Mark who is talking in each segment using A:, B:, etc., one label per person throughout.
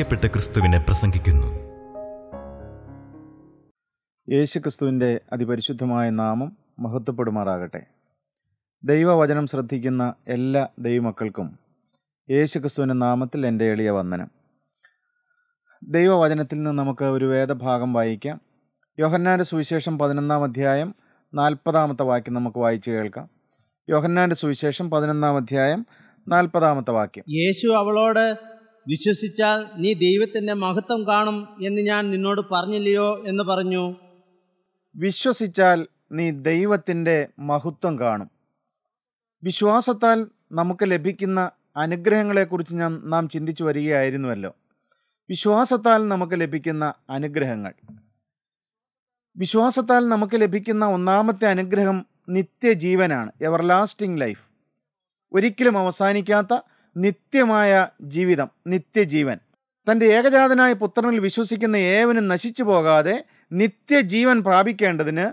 A: ക്രൂശിക്കപ്പെട്ട ക്രിസ്തുവിനെ പ്രസംഗിക്കുന്നു ക്രിസ്തുവിൻ്റെ അതിപരിശുദ്ധമായ നാമം മഹത്വപ്പെടുമാറാകട്ടെ ദൈവവചനം ശ്രദ്ധിക്കുന്ന എല്ലാ ദൈവമക്കൾക്കും ക്രിസ്തുവിൻ്റെ നാമത്തിൽ എൻ്റെ എളിയ വന്ദനം ദൈവവചനത്തിൽ നിന്ന് നമുക്ക് ഒരു വേദഭാഗം വായിക്കാം യോഹന്നാൻ്റെ സുവിശേഷം പതിനൊന്നാം അധ്യായം നാൽപ്പതാമത്തെ വാക്യം നമുക്ക് വായിച്ചു കേൾക്കാം യോഹന്നാൻ്റെ സുവിശേഷം പതിനൊന്നാം അധ്യായം നാൽപ്പതാമത്തെ വാക്യം യേശു അവളോട് വിശ്വസിച്ചാൽ നീ ദൈവത്തിൻ്റെ മഹത്വം കാണും എന്ന് ഞാൻ നിന്നോട് പറഞ്ഞില്ലയോ എന്ന് പറഞ്ഞു വിശ്വസിച്ചാൽ നീ ദൈവത്തിൻ്റെ മഹത്വം കാണും വിശ്വാസത്താൽ നമുക്ക് ലഭിക്കുന്ന അനുഗ്രഹങ്ങളെക്കുറിച്ച് ഞാൻ നാം ചിന്തിച്ചു വരികയായിരുന്നുവല്ലോ വിശ്വാസത്താൽ നമുക്ക് ലഭിക്കുന്ന അനുഗ്രഹങ്ങൾ വിശ്വാസത്താൽ നമുക്ക് ലഭിക്കുന്ന ഒന്നാമത്തെ അനുഗ്രഹം നിത്യജീവനാണ് എവർലാസ്റ്റിംഗ് ലൈഫ് ഒരിക്കലും അവസാനിക്കാത്ത നിത്യമായ ജീവിതം നിത്യജീവൻ തൻ്റെ ഏകജാതനായ പുത്രനിൽ വിശ്വസിക്കുന്ന ഏവനും നശിച്ചു പോകാതെ നിത്യജീവൻ പ്രാപിക്കേണ്ടതിന്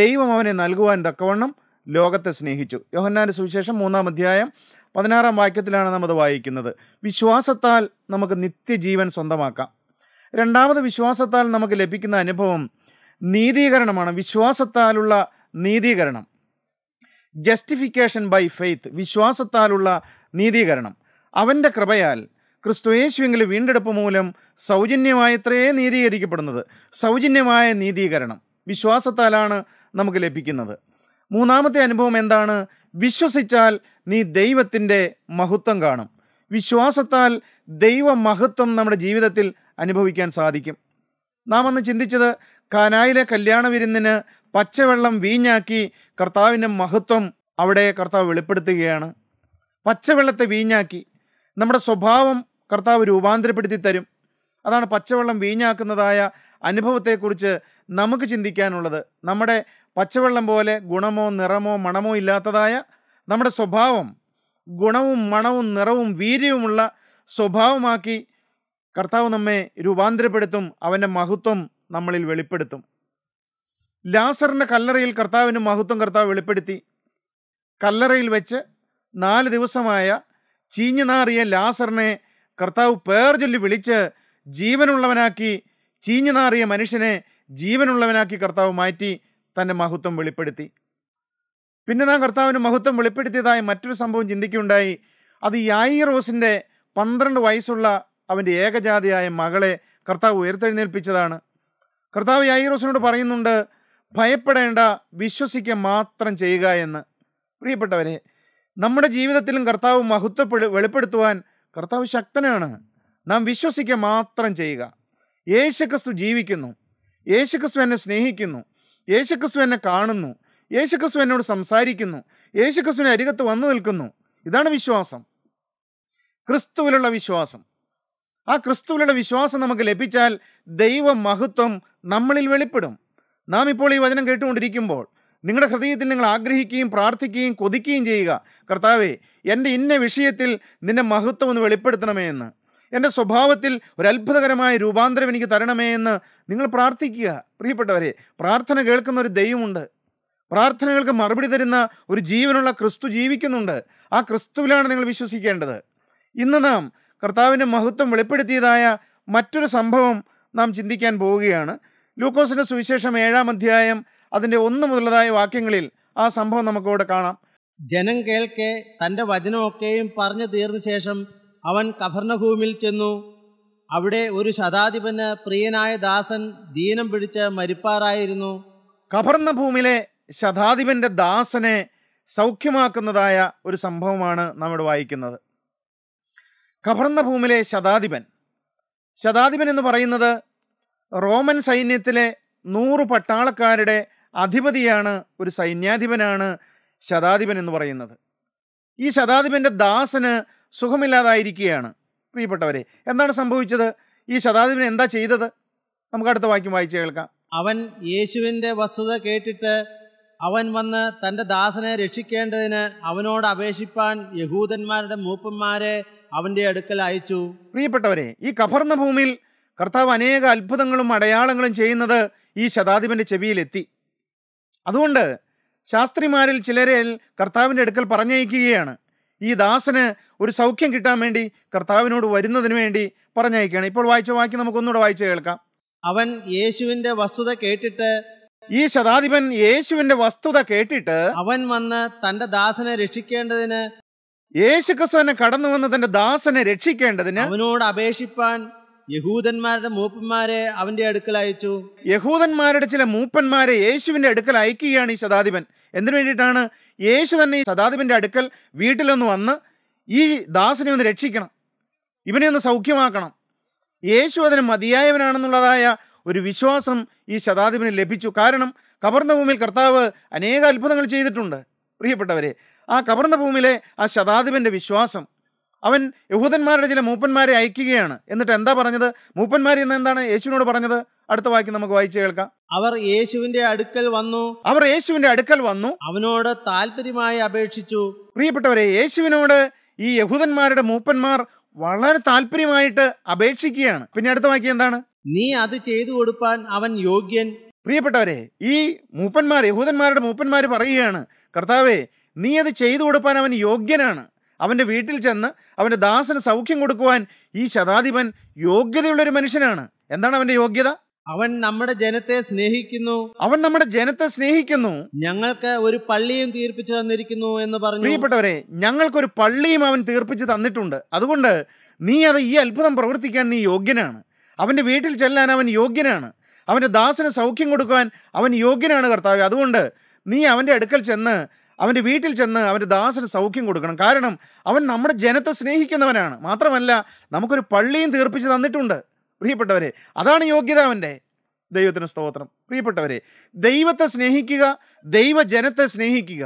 A: ദൈവം അവനെ നൽകുവാൻ തക്കവണ്ണം ലോകത്തെ സ്നേഹിച്ചു യോഹന്നാൻ്റെ സുവിശേഷം മൂന്നാം അധ്യായം പതിനാറാം വാക്യത്തിലാണ് നമ്മൾ വായിക്കുന്നത് വിശ്വാസത്താൽ നമുക്ക് നിത്യജീവൻ സ്വന്തമാക്കാം രണ്ടാമത് വിശ്വാസത്താൽ നമുക്ക് ലഭിക്കുന്ന അനുഭവം നീതീകരണമാണ് വിശ്വാസത്താലുള്ള നീതീകരണം ജസ്റ്റിഫിക്കേഷൻ ബൈ ഫെയ്ത്ത് വിശ്വാസത്താലുള്ള നീതീകരണം അവൻ്റെ കൃപയാൽ ക്രിസ്തുയേശുവിൽ വീണ്ടെടുപ്പ് മൂലം സൗജന്യമായത്രയേ നീതീകരിക്കപ്പെടുന്നത് സൗജന്യമായ നീതീകരണം വിശ്വാസത്താലാണ് നമുക്ക് ലഭിക്കുന്നത് മൂന്നാമത്തെ അനുഭവം എന്താണ് വിശ്വസിച്ചാൽ നീ ദൈവത്തിൻ്റെ മഹത്വം കാണും വിശ്വാസത്താൽ ദൈവമഹത്വം നമ്മുടെ ജീവിതത്തിൽ അനുഭവിക്കാൻ സാധിക്കും നാം അന്ന് ചിന്തിച്ചത് കാനായിലെ കല്യാണ വിരുന്നിന് പച്ചവെള്ളം വീഞ്ഞാക്കി കർത്താവിൻ്റെ മഹത്വം അവിടെ കർത്താവ് വെളിപ്പെടുത്തുകയാണ് പച്ചവെള്ളത്തെ വീഞ്ഞാക്കി നമ്മുടെ സ്വഭാവം കർത്താവ് രൂപാന്തരപ്പെടുത്തി തരും അതാണ് പച്ചവെള്ളം വീഞ്ഞാക്കുന്നതായ അനുഭവത്തെക്കുറിച്ച് നമുക്ക് ചിന്തിക്കാനുള്ളത് നമ്മുടെ പച്ചവെള്ളം പോലെ ഗുണമോ നിറമോ മണമോ ഇല്ലാത്തതായ നമ്മുടെ സ്വഭാവം ഗുണവും മണവും നിറവും വീര്യവുമുള്ള സ്വഭാവമാക്കി കർത്താവ് നമ്മെ രൂപാന്തരപ്പെടുത്തും അവൻ്റെ മഹത്വം നമ്മളിൽ വെളിപ്പെടുത്തും ലാസറിൻ്റെ കല്ലറയിൽ കർത്താവിന് മഹത്വം കർത്താവ് വെളിപ്പെടുത്തി കല്ലറയിൽ വെച്ച് നാല് ദിവസമായ ചീഞ്ഞുനാറിയ ലാസറിനെ കർത്താവ് പേർ ചൊല്ലി വിളിച്ച് ജീവനുള്ളവനാക്കി ചീഞ്ഞുനാറിയ മനുഷ്യനെ ജീവനുള്ളവനാക്കി കർത്താവ് മാറ്റി തൻ്റെ മഹത്വം വെളിപ്പെടുത്തി പിന്നെ നാം കർത്താവിന് മഹത്വം വെളിപ്പെടുത്തിയതായ മറ്റൊരു സംഭവം ചിന്തിക്കുകയുണ്ടായി അത് യായി റോസിൻ്റെ പന്ത്രണ്ട് വയസ്സുള്ള അവൻ്റെ ഏകജാതിയായ മകളെ കർത്താവ് ഉയർത്തെഴുന്നേൽപ്പിച്ചതാണ് കർത്താവ് യായി റോസിനോട് പറയുന്നുണ്ട് ഭയപ്പെടേണ്ട വിശ്വസിക്കുക മാത്രം ചെയ്യുക എന്ന് പ്രിയപ്പെട്ടവരെ നമ്മുടെ ജീവിതത്തിലും കർത്താവ് മഹത്വപ്പെടു വെളിപ്പെടുത്തുവാൻ കർത്താവ് ശക്തനാണ് നാം വിശ്വസിക്കുക മാത്രം ചെയ്യുക യേശുക്രിസ്തു ജീവിക്കുന്നു യേശുക്രിസ്തു എന്നെ സ്നേഹിക്കുന്നു യേശുക്രിസ്തു എന്നെ കാണുന്നു യേശുക്രിസ്തു എന്നോട് സംസാരിക്കുന്നു യേശുക്രിസ്തുവിനെ അരികത്ത് വന്നു നിൽക്കുന്നു ഇതാണ് വിശ്വാസം ക്രിസ്തുവിലുള്ള വിശ്വാസം ആ ക്രിസ്തുവിലുള്ള വിശ്വാസം നമുക്ക് ലഭിച്ചാൽ ദൈവ മഹത്വം നമ്മളിൽ വെളിപ്പെടും നാം ഇപ്പോൾ ഈ വചനം കേട്ടുകൊണ്ടിരിക്കുമ്പോൾ നിങ്ങളുടെ ഹൃദയത്തിൽ നിങ്ങൾ ആഗ്രഹിക്കുകയും പ്രാർത്ഥിക്കുകയും കൊതിക്കുകയും ചെയ്യുക കർത്താവേ എൻ്റെ ഇന്ന വിഷയത്തിൽ നിന്റെ മഹത്വം ഒന്ന് വെളിപ്പെടുത്തണമേ എന്ന് എൻ്റെ സ്വഭാവത്തിൽ ഒരു അത്ഭുതകരമായ രൂപാന്തരം എനിക്ക് തരണമേ എന്ന് നിങ്ങൾ പ്രാർത്ഥിക്കുക പ്രിയപ്പെട്ടവരെ പ്രാർത്ഥന കേൾക്കുന്ന ഒരു ദൈവമുണ്ട് പ്രാർത്ഥനകൾക്ക് മറുപടി തരുന്ന ഒരു ജീവനുള്ള ക്രിസ്തു ജീവിക്കുന്നുണ്ട് ആ ക്രിസ്തുവിലാണ് നിങ്ങൾ വിശ്വസിക്കേണ്ടത് ഇന്ന് നാം കർത്താവിൻ്റെ മഹത്വം വെളിപ്പെടുത്തിയതായ മറ്റൊരു സംഭവം നാം ചിന്തിക്കാൻ പോവുകയാണ് ലൂക്കോസിൻ്റെ സുവിശേഷം ഏഴാം അധ്യായം അതിൻ്റെ ഒന്ന് മുതലതായ വാക്യങ്ങളിൽ ആ സംഭവം നമുക്കിവിടെ കാണാം ജനം കേൾക്കെ തൻ്റെ വചനമൊക്കെയും പറഞ്ഞു തീർന്ന ശേഷം അവൻ കഭർണഭൂമിയിൽ ചെന്നു അവിടെ ഒരു ശതാധിപന് പ്രിയനായ ദാസൻ ദീനം പിടിച്ച് മരിപ്പാറായിരുന്നു കഭർണഭൂമിലെ ശതാധിപന്റെ ദാസനെ സൗഖ്യമാക്കുന്നതായ ഒരു സംഭവമാണ് നാം ഇവിടെ വായിക്കുന്നത് കഭർണഭൂമിലെ ശതാധിപൻ ശതാധിപൻ എന്ന് പറയുന്നത് റോമൻ സൈന്യത്തിലെ നൂറ് പട്ടാളക്കാരുടെ അധിപതിയാണ് ഒരു സൈന്യാധിപനാണ് ശതാധിപൻ എന്ന് പറയുന്നത് ഈ ശതാധിപൻ്റെ ദാസന് സുഖമില്ലാതായിരിക്കുകയാണ് പ്രിയപ്പെട്ടവരെ എന്താണ് സംഭവിച്ചത് ഈ ശതാധിപൻ എന്താ ചെയ്തത് നമുക്ക് അടുത്ത വാക്യം വായിച്ചു കേൾക്കാം അവൻ യേശുവിൻ്റെ വസ്തുത കേട്ടിട്ട് അവൻ വന്ന് തൻ്റെ ദാസനെ രക്ഷിക്കേണ്ടതിന് അവനോട് അപേക്ഷിപ്പാൻ യഹൂദന്മാരുടെ മൂപ്പന്മാരെ അവൻ്റെ അടുക്കൽ അയച്ചു പ്രിയപ്പെട്ടവരെ ഈ കഫർന്ന ഭൂമിയിൽ കർത്താവ് അനേക അത്ഭുതങ്ങളും അടയാളങ്ങളും ചെയ്യുന്നത് ഈ ശതാധിപൻ്റെ ചെവിയിലെത്തി അതുകൊണ്ട് ശാസ്ത്രിമാരിൽ ചിലരെ കർത്താവിൻ്റെ അടുക്കൽ പറഞ്ഞയക്കുകയാണ് ഈ ദാസന് ഒരു സൗഖ്യം കിട്ടാൻ വേണ്ടി കർത്താവിനോട് വരുന്നതിന് വേണ്ടി പറഞ്ഞയക്കുകയാണ് ഇപ്പോൾ വായിച്ച വാക്യം നമുക്കൊന്നുകൂടെ വായിച്ച് കേൾക്കാം അവൻ യേശുവിന്റെ വസ്തുത കേട്ടിട്ട് ഈ ശതാധിപൻ യേശുവിന്റെ വസ്തുത കേട്ടിട്ട് അവൻ വന്ന് തന്റെ ദാസനെ രക്ഷിക്കേണ്ടതിന് യേശുക്രിസ്തുവിനെ കടന്നു വന്ന് തന്റെ ദാസനെ രക്ഷിക്കേണ്ടതിന് അവനോട് അപേക്ഷിപ്പാൻ യഹൂദന്മാരുടെ മൂപ്പന്മാരെ അവന്റെ അടുക്കൽ അയച്ചു യഹൂദന്മാരുടെ ചില മൂപ്പന്മാരെ യേശുവിന്റെ അടുക്കൽ അയക്കുകയാണ് ഈ ശതാധിപൻ എന്തിനു വേണ്ടിയിട്ടാണ് യേശു തന്നെ ഈ ശതാധിപന്റെ അടുക്കൽ വീട്ടിലൊന്ന് വന്ന് ഈ ദാസനെ ഒന്ന് രക്ഷിക്കണം ഇവനെ ഒന്ന് സൗഖ്യമാക്കണം യേശു അതിന് മതിയായവനാണെന്നുള്ളതായ ഒരു വിശ്വാസം ഈ ശതാധിപന് ലഭിച്ചു കാരണം കവർന്ന ഭൂമിയിൽ കർത്താവ് അനേക അത്ഭുതങ്ങൾ ചെയ്തിട്ടുണ്ട് പ്രിയപ്പെട്ടവരെ ആ കവർന്ന ഭൂമിയിലെ ആ ശതാധിപന്റെ വിശ്വാസം അവൻ യഹൂദന്മാരുടെ ചില മൂപ്പന്മാരെ അയക്കുകയാണ് എന്നിട്ട് എന്താ പറഞ്ഞത് മൂപ്പന്മാർ ഇന്ന് എന്താണ് യേശുവിനോട് പറഞ്ഞത് അടുത്ത വാക്യം നമുക്ക് വായിച്ചു കേൾക്കാം അവർ യേശുവിന്റെ അടുക്കൽ വന്നു അവർ യേശുവിന്റെ അടുക്കൽ വന്നു അവനോട് താല്പര്യമായി അപേക്ഷിച്ചു പ്രിയപ്പെട്ടവരെ യേശുവിനോട് ഈ യഹൂദന്മാരുടെ മൂപ്പന്മാർ വളരെ താല്പര്യമായിട്ട് അപേക്ഷിക്കുകയാണ് പിന്നെ അടുത്ത വാക്യം എന്താണ് നീ അത് ചെയ്തു കൊടുപ്പാൻ അവൻ യോഗ്യൻ പ്രിയപ്പെട്ടവരെ ഈ മൂപ്പന്മാർ യഹൂദന്മാരുടെ മൂപ്പന്മാർ പറയുകയാണ് കർത്താവേ നീ അത് ചെയ്തു കൊടുപ്പാൻ അവൻ യോഗ്യനാണ് അവൻ്റെ വീട്ടിൽ ചെന്ന് അവൻ്റെ ദാസന് സൗഖ്യം കൊടുക്കുവാൻ ഈ ശതാധിപൻ യോഗ്യതയുള്ളൊരു മനുഷ്യനാണ് എന്താണ് അവൻ്റെ യോഗ്യത അവൻ നമ്മുടെ ജനത്തെ സ്നേഹിക്കുന്നു അവൻ നമ്മുടെ ജനത്തെ സ്നേഹിക്കുന്നു ഞങ്ങൾക്ക് ഒരു പള്ളിയും തീർപ്പിച്ചു തന്നിരിക്കുന്നു എന്ന് പറഞ്ഞു പ്രിയപ്പെട്ടവരെ ഞങ്ങൾക്കൊരു പള്ളിയും അവൻ തീർപ്പിച്ചു തന്നിട്ടുണ്ട് അതുകൊണ്ട് നീ അത് ഈ അത്ഭുതം പ്രവർത്തിക്കാൻ നീ യോഗ്യനാണ് അവൻ്റെ വീട്ടിൽ ചെല്ലാൻ അവൻ യോഗ്യനാണ് അവൻ്റെ ദാസന് സൗഖ്യം കൊടുക്കുവാൻ അവൻ യോഗ്യനാണ് കർത്താവ് അതുകൊണ്ട് നീ അവൻ്റെ അടുക്കൽ ചെന്ന് അവൻ്റെ വീട്ടിൽ ചെന്ന് അവൻ്റെ ദാസന് സൗഖ്യം കൊടുക്കണം കാരണം അവൻ നമ്മുടെ ജനത്തെ സ്നേഹിക്കുന്നവനാണ് മാത്രമല്ല നമുക്കൊരു പള്ളിയും തീർപ്പിച്ച് തന്നിട്ടുണ്ട് പ്രിയപ്പെട്ടവരെ അതാണ് യോഗ്യത അവൻ്റെ ദൈവത്തിൻ്റെ സ്തോത്രം പ്രിയപ്പെട്ടവരെ ദൈവത്തെ സ്നേഹിക്കുക ദൈവജനത്തെ സ്നേഹിക്കുക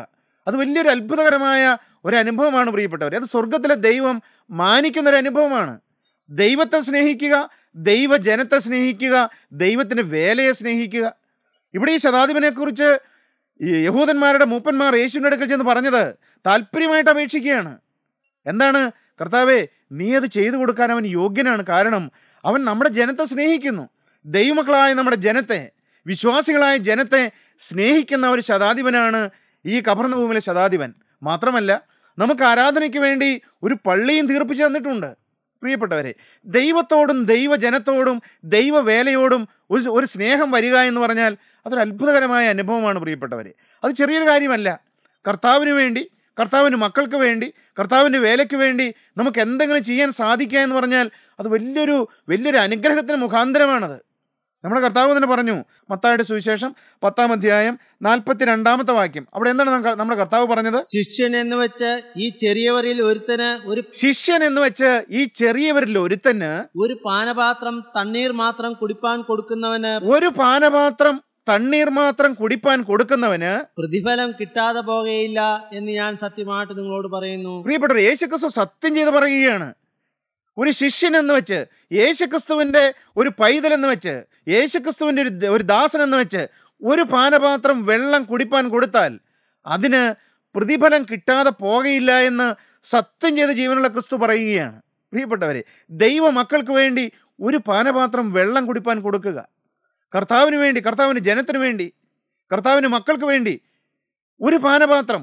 A: അത് വലിയൊരു അത്ഭുതകരമായ ഒരു അനുഭവമാണ് പ്രിയപ്പെട്ടവരെ അത് സ്വർഗത്തിലെ ദൈവം മാനിക്കുന്നൊരു അനുഭവമാണ് ദൈവത്തെ സ്നേഹിക്കുക ദൈവജനത്തെ സ്നേഹിക്കുക ദൈവത്തിൻ്റെ വേലയെ സ്നേഹിക്കുക ഇവിടെ ഈ ശതാധിപനെക്കുറിച്ച് ഈ യഹൂദന്മാരുടെ മൂപ്പന്മാർ യേശുവിൻ്റെ അടുക്കൽ ചെന്ന് പറഞ്ഞത് താല്പര്യമായിട്ട് അപേക്ഷിക്കുകയാണ് എന്താണ് കർത്താവെ നീ അത് ചെയ്തു കൊടുക്കാൻ അവൻ യോഗ്യനാണ് കാരണം അവൻ നമ്മുടെ ജനത്തെ സ്നേഹിക്കുന്നു ദൈവമക്കളായ നമ്മുടെ ജനത്തെ വിശ്വാസികളായ ജനത്തെ സ്നേഹിക്കുന്ന ഒരു ശതാധിപനാണ് ഈ കബർന്ന ഭൂമിയിലെ ശതാധിപൻ മാത്രമല്ല നമുക്ക് ആരാധനയ്ക്ക് വേണ്ടി ഒരു പള്ളിയും തീർപ്പിച്ചു തന്നിട്ടുണ്ട് പ്രിയപ്പെട്ടവരെ ദൈവത്തോടും ദൈവജനത്തോടും ദൈവവേലയോടും ഒരു ഒരു സ്നേഹം വരിക എന്ന് പറഞ്ഞാൽ അതൊരു അത്ഭുതകരമായ അനുഭവമാണ് പ്രിയപ്പെട്ടവരെ അത് ചെറിയൊരു കാര്യമല്ല കർത്താവിന് വേണ്ടി കർത്താവിൻ്റെ മക്കൾക്ക് വേണ്ടി കർത്താവിൻ്റെ വേലയ്ക്ക് വേണ്ടി നമുക്ക് എന്തെങ്കിലും ചെയ്യാൻ സാധിക്കുക എന്ന് പറഞ്ഞാൽ അത് വലിയൊരു വലിയൊരു അനുഗ്രഹത്തിന് മുഖാന്തരമാണത് നമ്മുടെ കർത്താവ് തന്നെ പറഞ്ഞു മത്തായുടെ സുവിശേഷം പത്താം അധ്യായം നാൽപ്പത്തി രണ്ടാമത്തെ വാക്യം അവിടെ എന്താണ് നമ്മുടെ കർത്താവ് പറഞ്ഞത് ശിഷ്യൻ എന്ന് വെച്ച് ഈ ചെറിയവരിൽ ഒരുത്തന് ഒരു ശിഷ്യൻ എന്ന് വെച്ച് ഈ ചെറിയവരിൽ ഒരുത്തന് ഒരു പാനപാത്രം തണ്ണീർ മാത്രം കുടിപ്പാൻ കൊടുക്കുന്നവന് ഒരു പാനപാത്രം തണ്ണീർ മാത്രം കുടിപ്പാൻ കൊടുക്കുന്നവന് പ്രതിഫലം കിട്ടാതെ പോകുകയില്ല എന്ന് ഞാൻ സത്യമായിട്ട് നിങ്ങളോട് പറയുന്നു പ്രിയപ്പെട്ടവർ യേശുക്രിസ്തു സത്യം ചെയ്ത് പറയുകയാണ് ഒരു ശിഷ്യൻ എന്ന് വെച്ച് യേശുക്രിസ്തുവിൻ്റെ ഒരു പൈതൽ എന്ന് വെച്ച് യേശുക്രിസ്തുവിൻ്റെ ഒരു ഒരു ദാസൻ എന്ന് വെച്ച് ഒരു പാനപാത്രം വെള്ളം കുടിപ്പാൻ കൊടുത്താൽ അതിന് പ്രതിഫലം കിട്ടാതെ പോകയില്ല എന്ന് സത്യം ചെയ്ത ജീവനുള്ള ക്രിസ്തു പറയുകയാണ് പ്രിയപ്പെട്ടവരെ ദൈവ മക്കൾക്ക് വേണ്ടി ഒരു പാനപാത്രം വെള്ളം കുടിപ്പാൻ കൊടുക്കുക കർത്താവിന് വേണ്ടി കർത്താവിന് ജനത്തിന് വേണ്ടി കർത്താവിന് മക്കൾക്ക് വേണ്ടി ഒരു പാനപാത്രം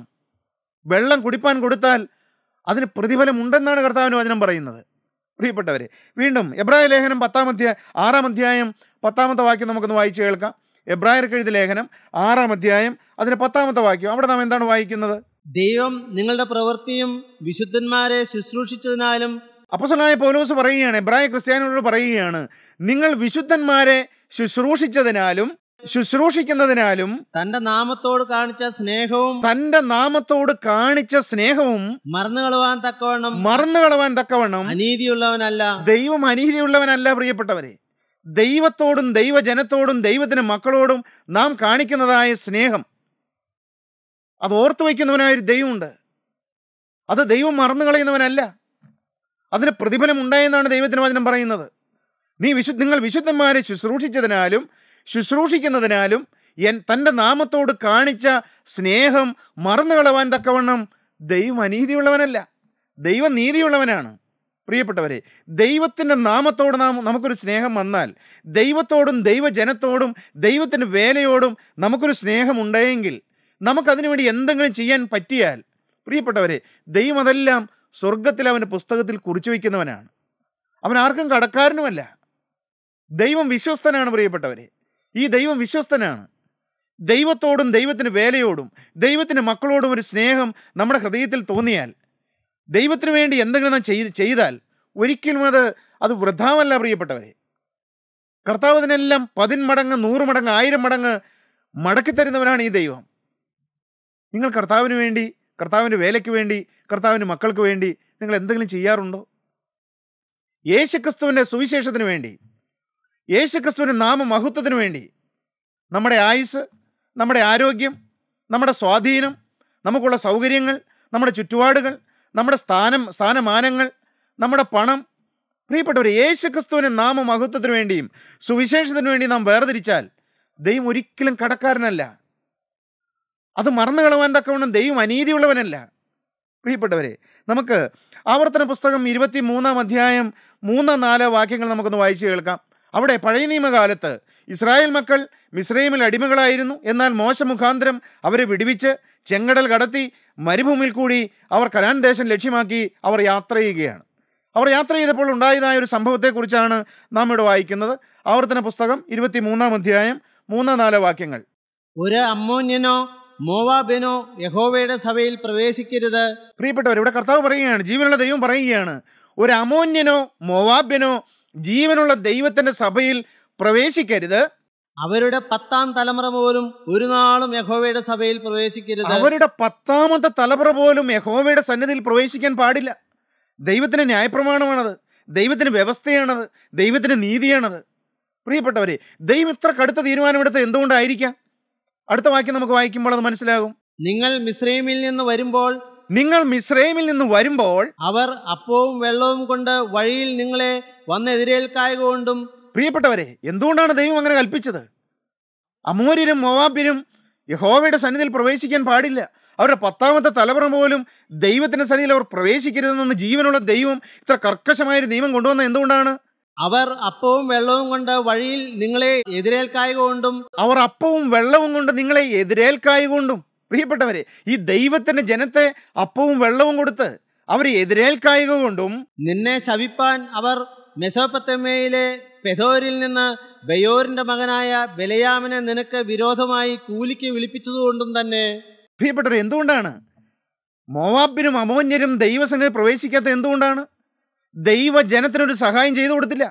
A: വെള്ളം കുടിപ്പാൻ കൊടുത്താൽ അതിന് പ്രതിഫലമുണ്ടെന്നാണ് കർത്താവിൻ്റെ വചനം പറയുന്നത് പ്രിയപ്പെട്ടവരെ വീണ്ടും എബ്രായ ലേഖനം പത്താം അധ്യായം ആറാം അധ്യായം പത്താമത്തെ വാക്യം നമുക്കൊന്ന് വായിച്ചു കേൾക്കാം എബ്രായർക്ക് എഴുതിയ ലേഖനം ആറാം അധ്യായം അതിന് പത്താമത്തെ വാക്യം അവിടെ നാം എന്താണ് വായിക്കുന്നത് ദൈവം നിങ്ങളുടെ പ്രവൃത്തിയും വിശുദ്ധന്മാരെ ശുശ്രൂഷിച്ചതിനാലും അപ്പസലായ പൗലോസ് പറയുകയാണ് എബ്രായ ക്രിസ്ത്യാനികളോട് പറയുകയാണ് നിങ്ങൾ വിശുദ്ധന്മാരെ ശുശ്രൂഷിച്ചതിനാലും ശുശ്രൂഷിക്കുന്നതിനാലും തന്റെ നാമത്തോട് കാണിച്ച സ്നേഹവും തന്റെ നാമത്തോട് കാണിച്ച സ്നേഹവും കളവാൻ തക്കവണ്ണം കളവാൻ തക്കവണ്ണം അനീതിയുള്ളവനല്ല ദൈവം അനീതിയുള്ളവനല്ല പ്രിയപ്പെട്ടവരെ ദൈവത്തോടും ദൈവജനത്തോടും ദൈവത്തിന് മക്കളോടും നാം കാണിക്കുന്നതായ സ്നേഹം അത് ഓർത്തു വയ്ക്കുന്നവനായൊരു ദൈവമുണ്ട് അത് ദൈവം മറന്നു കളയുന്നവനല്ല അതിന് ഉണ്ടായെന്നാണ് ദൈവത്തിന് വചനം പറയുന്നത് നീ വിശു നിങ്ങൾ വിശുദ്ധന്മാരെ ശുശ്രൂഷിച്ചതിനാലും ശുശ്രൂഷിക്കുന്നതിനാലും എൻ തൻ്റെ നാമത്തോട് കാണിച്ച സ്നേഹം മറന്നു കളവാൻ തക്കവണ്ണം ദൈവം അനീതിയുള്ളവനല്ല ദൈവം നീതിയുള്ളവനാണ് പ്രിയപ്പെട്ടവരെ ദൈവത്തിൻ്റെ നാമത്തോട് നാം നമുക്കൊരു സ്നേഹം വന്നാൽ ദൈവത്തോടും ദൈവജനത്തോടും ദൈവത്തിൻ്റെ വേലയോടും നമുക്കൊരു സ്നേഹമുണ്ടെങ്കിൽ വേണ്ടി എന്തെങ്കിലും ചെയ്യാൻ പറ്റിയാൽ പ്രിയപ്പെട്ടവരെ ദൈവം അതെല്ലാം സ്വർഗത്തിൽ അവൻ പുസ്തകത്തിൽ കുറിച്ചു വയ്ക്കുന്നവനാണ് അവൻ ആർക്കും കടക്കാരനുമല്ല ദൈവം വിശ്വസ്തനാണ് പ്രിയപ്പെട്ടവരെ ഈ ദൈവം വിശ്വസ്തനാണ് ദൈവത്തോടും ദൈവത്തിന് വേലയോടും ദൈവത്തിൻ്റെ മക്കളോടും ഒരു സ്നേഹം നമ്മുടെ ഹൃദയത്തിൽ തോന്നിയാൽ ദൈവത്തിന് വേണ്ടി എന്തെങ്കിലും നാം ചെയ്ത് ചെയ്താൽ ഒരിക്കലും അത് അത് വൃഥാമല്ല പ്രിയപ്പെട്ടവരെ കർത്താവ് അതിനെല്ലാം പതിന്മടങ്ങ് നൂറ് മടങ്ങ് ആയിരം മടങ്ങ് മടക്കി തരുന്നവനാണ് ഈ ദൈവം നിങ്ങൾ കർത്താവിന് വേണ്ടി കർത്താവിൻ്റെ വേലയ്ക്ക് വേണ്ടി കർത്താവിൻ്റെ മക്കൾക്ക് വേണ്ടി നിങ്ങൾ എന്തെങ്കിലും ചെയ്യാറുണ്ടോ യേശുക്രിസ്തുവിൻ്റെ സുവിശേഷത്തിന് വേണ്ടി യേശുക്രിസ്തുവിൻ്റെ നാമമഹത്വത്തിന് വേണ്ടി നമ്മുടെ ആയുസ് നമ്മുടെ ആരോഗ്യം നമ്മുടെ സ്വാധീനം നമുക്കുള്ള സൗകര്യങ്ങൾ നമ്മുടെ ചുറ്റുപാടുകൾ നമ്മുടെ സ്ഥാനം സ്ഥാനമാനങ്ങൾ നമ്മുടെ പണം പ്രിയപ്പെട്ടവർ യേശുക്രിസ്തുവിൻ്റെ നാമമഹത്വത്തിന് വേണ്ടിയും സുവിശേഷത്തിന് വേണ്ടി നാം വേർതിരിച്ചാൽ ദൈവം ഒരിക്കലും കടക്കാരനല്ല അത് മറന്നു കളവാൻ തക്കവണ്ണം ദൈവം അനീതിയുള്ളവനല്ല പ്രിയപ്പെട്ടവരെ നമുക്ക് ആവർത്തന പുസ്തകം ഇരുപത്തി മൂന്നാം അധ്യായം മൂന്ന് നാല് വാക്യങ്ങൾ നമുക്കൊന്ന് വായിച്ചു കേൾക്കാം അവിടെ പഴയ നിയമകാലത്ത് ഇസ്രായേൽ മക്കൾ മിസ്രൈമിൽ അടിമകളായിരുന്നു എന്നാൽ മോശ മുഖാന്തരം അവരെ വിടുവിച്ച് ചെങ്കടൽ കടത്തി മരുഭൂമിയിൽ കൂടി അവർ കനാൻ ദേശം ലക്ഷ്യമാക്കി അവർ യാത്ര ചെയ്യുകയാണ് അവർ യാത്ര ചെയ്തപ്പോൾ ഉണ്ടായതായ ഒരു സംഭവത്തെക്കുറിച്ചാണ് നാം ഇവിടെ വായിക്കുന്നത് ആവർത്തന പുസ്തകം ഇരുപത്തി മൂന്നാം അധ്യായം മൂന്നാം നാലോ വാക്യങ്ങൾ ഒരു അമ്മോന്യനോ മോവാബിനോ യഹോവയുടെ സഭയിൽ പ്രവേശിക്കരുത് പ്രിയപ്പെട്ടവർ ഇവിടെ കർത്താവ് പറയുകയാണ് ജീവനുള്ള ദൈവം പറയുകയാണ് ഒരു അമോന്യനോ മോവാബ്യനോ ജീവനുള്ള ദൈവത്തിന്റെ സഭയിൽ പ്രവേശിക്കരുത് അവരുടെ പത്താം തലമുറ പോലും ഒരു നാളും യഹോവയുടെ സഭയിൽ പ്രവേശിക്കരുത് അവരുടെ പത്താമത്തെ തലമുറ പോലും യഹോവയുടെ സന്നിധിയിൽ പ്രവേശിക്കാൻ പാടില്ല ദൈവത്തിന് ന്യായപ്രമാണമാണത് ദൈവത്തിന് വ്യവസ്ഥയാണത് ദൈവത്തിന് നീതിയാണത് പ്രിയപ്പെട്ടവരെ ദൈവം ഇത്ര കടുത്ത തീരുമാനമെടുത്ത് എന്തുകൊണ്ടായിരിക്കാം അടുത്ത വാക്യം നമുക്ക് വായിക്കുമ്പോൾ അത് മനസ്സിലാകും നിങ്ങൾ മിശ്രൈമിൽ നിന്ന് വരുമ്പോൾ നിങ്ങൾ മിശ്രൈമിൽ നിന്ന് വരുമ്പോൾ അവർ അപ്പവും വെള്ളവും കൊണ്ട് വഴിയിൽ നിങ്ങളെ വന്നെതിരേൽക്കായകൊണ്ടും പ്രിയപ്പെട്ടവരെ എന്തുകൊണ്ടാണ് ദൈവം അങ്ങനെ കൽപ്പിച്ചത് അമൂര്യരും മൊവാബ്യരും യഹോവയുടെ സന്നിധിയിൽ പ്രവേശിക്കാൻ പാടില്ല അവരുടെ പത്താമത്തെ തലമുറ പോലും ദൈവത്തിൻ്റെ സന്നിധിയിൽ അവർ പ്രവേശിക്കരുതെന്ന് ജീവനുള്ള ദൈവം ഇത്ര കർക്കശമായൊരു നിയമം കൊണ്ടുവന്ന എന്തുകൊണ്ടാണ് അവർ അപ്പവും വെള്ളവും കൊണ്ട് വഴിയിൽ നിങ്ങളെ എതിരേൽക്കായ കൊണ്ടും അവർ അപ്പവും വെള്ളവും കൊണ്ട് നിങ്ങളെ എതിരേൽക്കായ കൊണ്ടും പ്രിയപ്പെട്ടവരെ ഈ ദൈവത്തിന്റെ ജനത്തെ അപ്പവും വെള്ളവും കൊടുത്ത് അവർ എതിരേൽക്കായ കൊണ്ടും നിന്നെ ശവിപ്പാൻ അവർ മെസോപ്പത്തമയിലെ പെഥോരിൽ നിന്ന് ബയോറിന്റെ മകനായ ബലയാമനെ നിനക്ക് വിരോധമായി കൂലിക്ക് വിളിപ്പിച്ചതുകൊണ്ടും തന്നെ പ്രിയപ്പെട്ടവർ എന്തുകൊണ്ടാണ് മോവാബിനും അമോന്യരും ദൈവസനെ പ്രവേശിക്കാത്ത എന്തുകൊണ്ടാണ് ദൈവജനത്തിനൊരു സഹായം ചെയ്തു കൊടുത്തില്ല